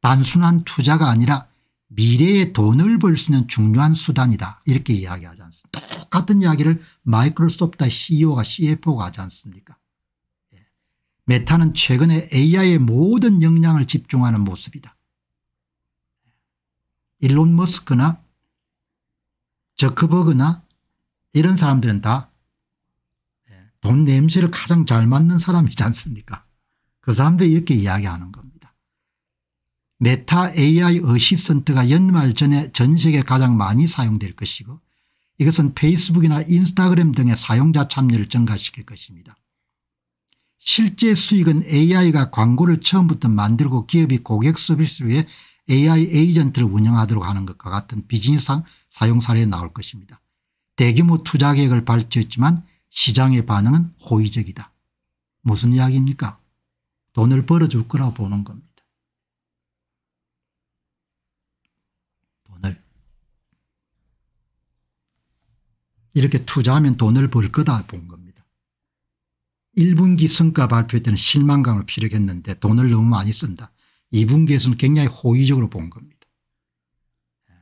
단순한 투자가 아니라 미래의 돈을 벌 수 있는 중요한 수단이다 이렇게 이야기하지 않습니까 똑같은 이야기를 마이크로소프트의 CEO가 cfo가 하지 않습니까 메타는 최근에 AI의 모든 역량을 집중하는 모습이다. 일론 머스크나 저크버그나 이런 사람들은 다돈 예, 냄새를 가장 잘 맡는 사람이지 않습니까 그 사람들이 이렇게 이야기하는 겁니다. 메타 AI 어시스턴트가 연말 전에 전 세계 가장 많이 사용될 것이고 이것은 페이스북이나 인스타그램 등의 사용자 참여를 증가시킬 것입니다. 실제 수익은 AI가 광고를 처음부터 만들고 기업이 고객 서비스를 위해 AI 에이전트를 운영하도록 하는 것과 같은 비즈니스상 사용 사례에 나올 것입니다. 대규모 투자 계획을 발표했지만 시장의 반응은 호의적이다. 무슨 이야기입니까? 돈을 벌어줄 거라 보는 겁니다. 돈을. 이렇게 투자하면 돈을 벌 거다 본 겁니다. 1분기 성과 발표 때는 실망감을 피력했는데 돈을 너무 많이 쓴다. 2분기에서는 굉장히 호의적으로 본 겁니다. 예.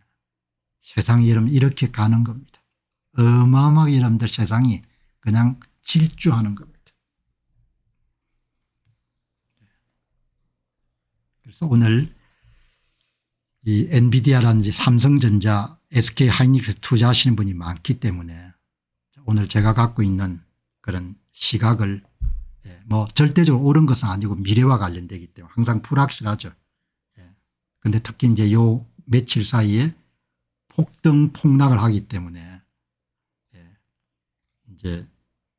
세상이 여러분 이렇게 가는 겁니다. 어마어마하게 여러분들 세상이 그냥 질주하는 겁니다. 예. 그래서 오늘 이 엔비디아라든지 삼성전자 SK 하이닉스 투자하시는 분이 많기 때문에 오늘 제가 갖고 있는 그런 시각을 예, 뭐 절대적으로 옳은 것은 아니고 미래와 관련되기 때문에 항상 불확실하죠. 그런데 예, 특히 이제 요 며칠 사이에 폭등 폭락을 하기 때문에 예, 이제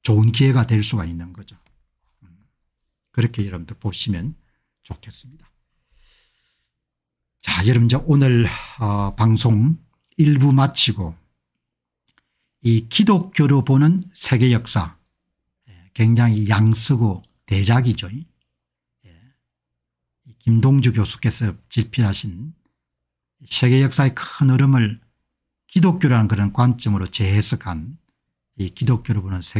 좋은 기회가 될 수가 있는 거죠. 음, 그렇게 여러분들 보시면 좋겠습니다. 자, 여러분 이제 오늘 어, 방송 일부 마치고 이 기독교로 보는 세계 역사 굉장히 양쓰고 대작이죠. 예. 김동주 교수께서 질피하신 세계 역사의 큰 흐름을 기독교라는 그런 관점으로 재해석한 이 기독교를 보는 세계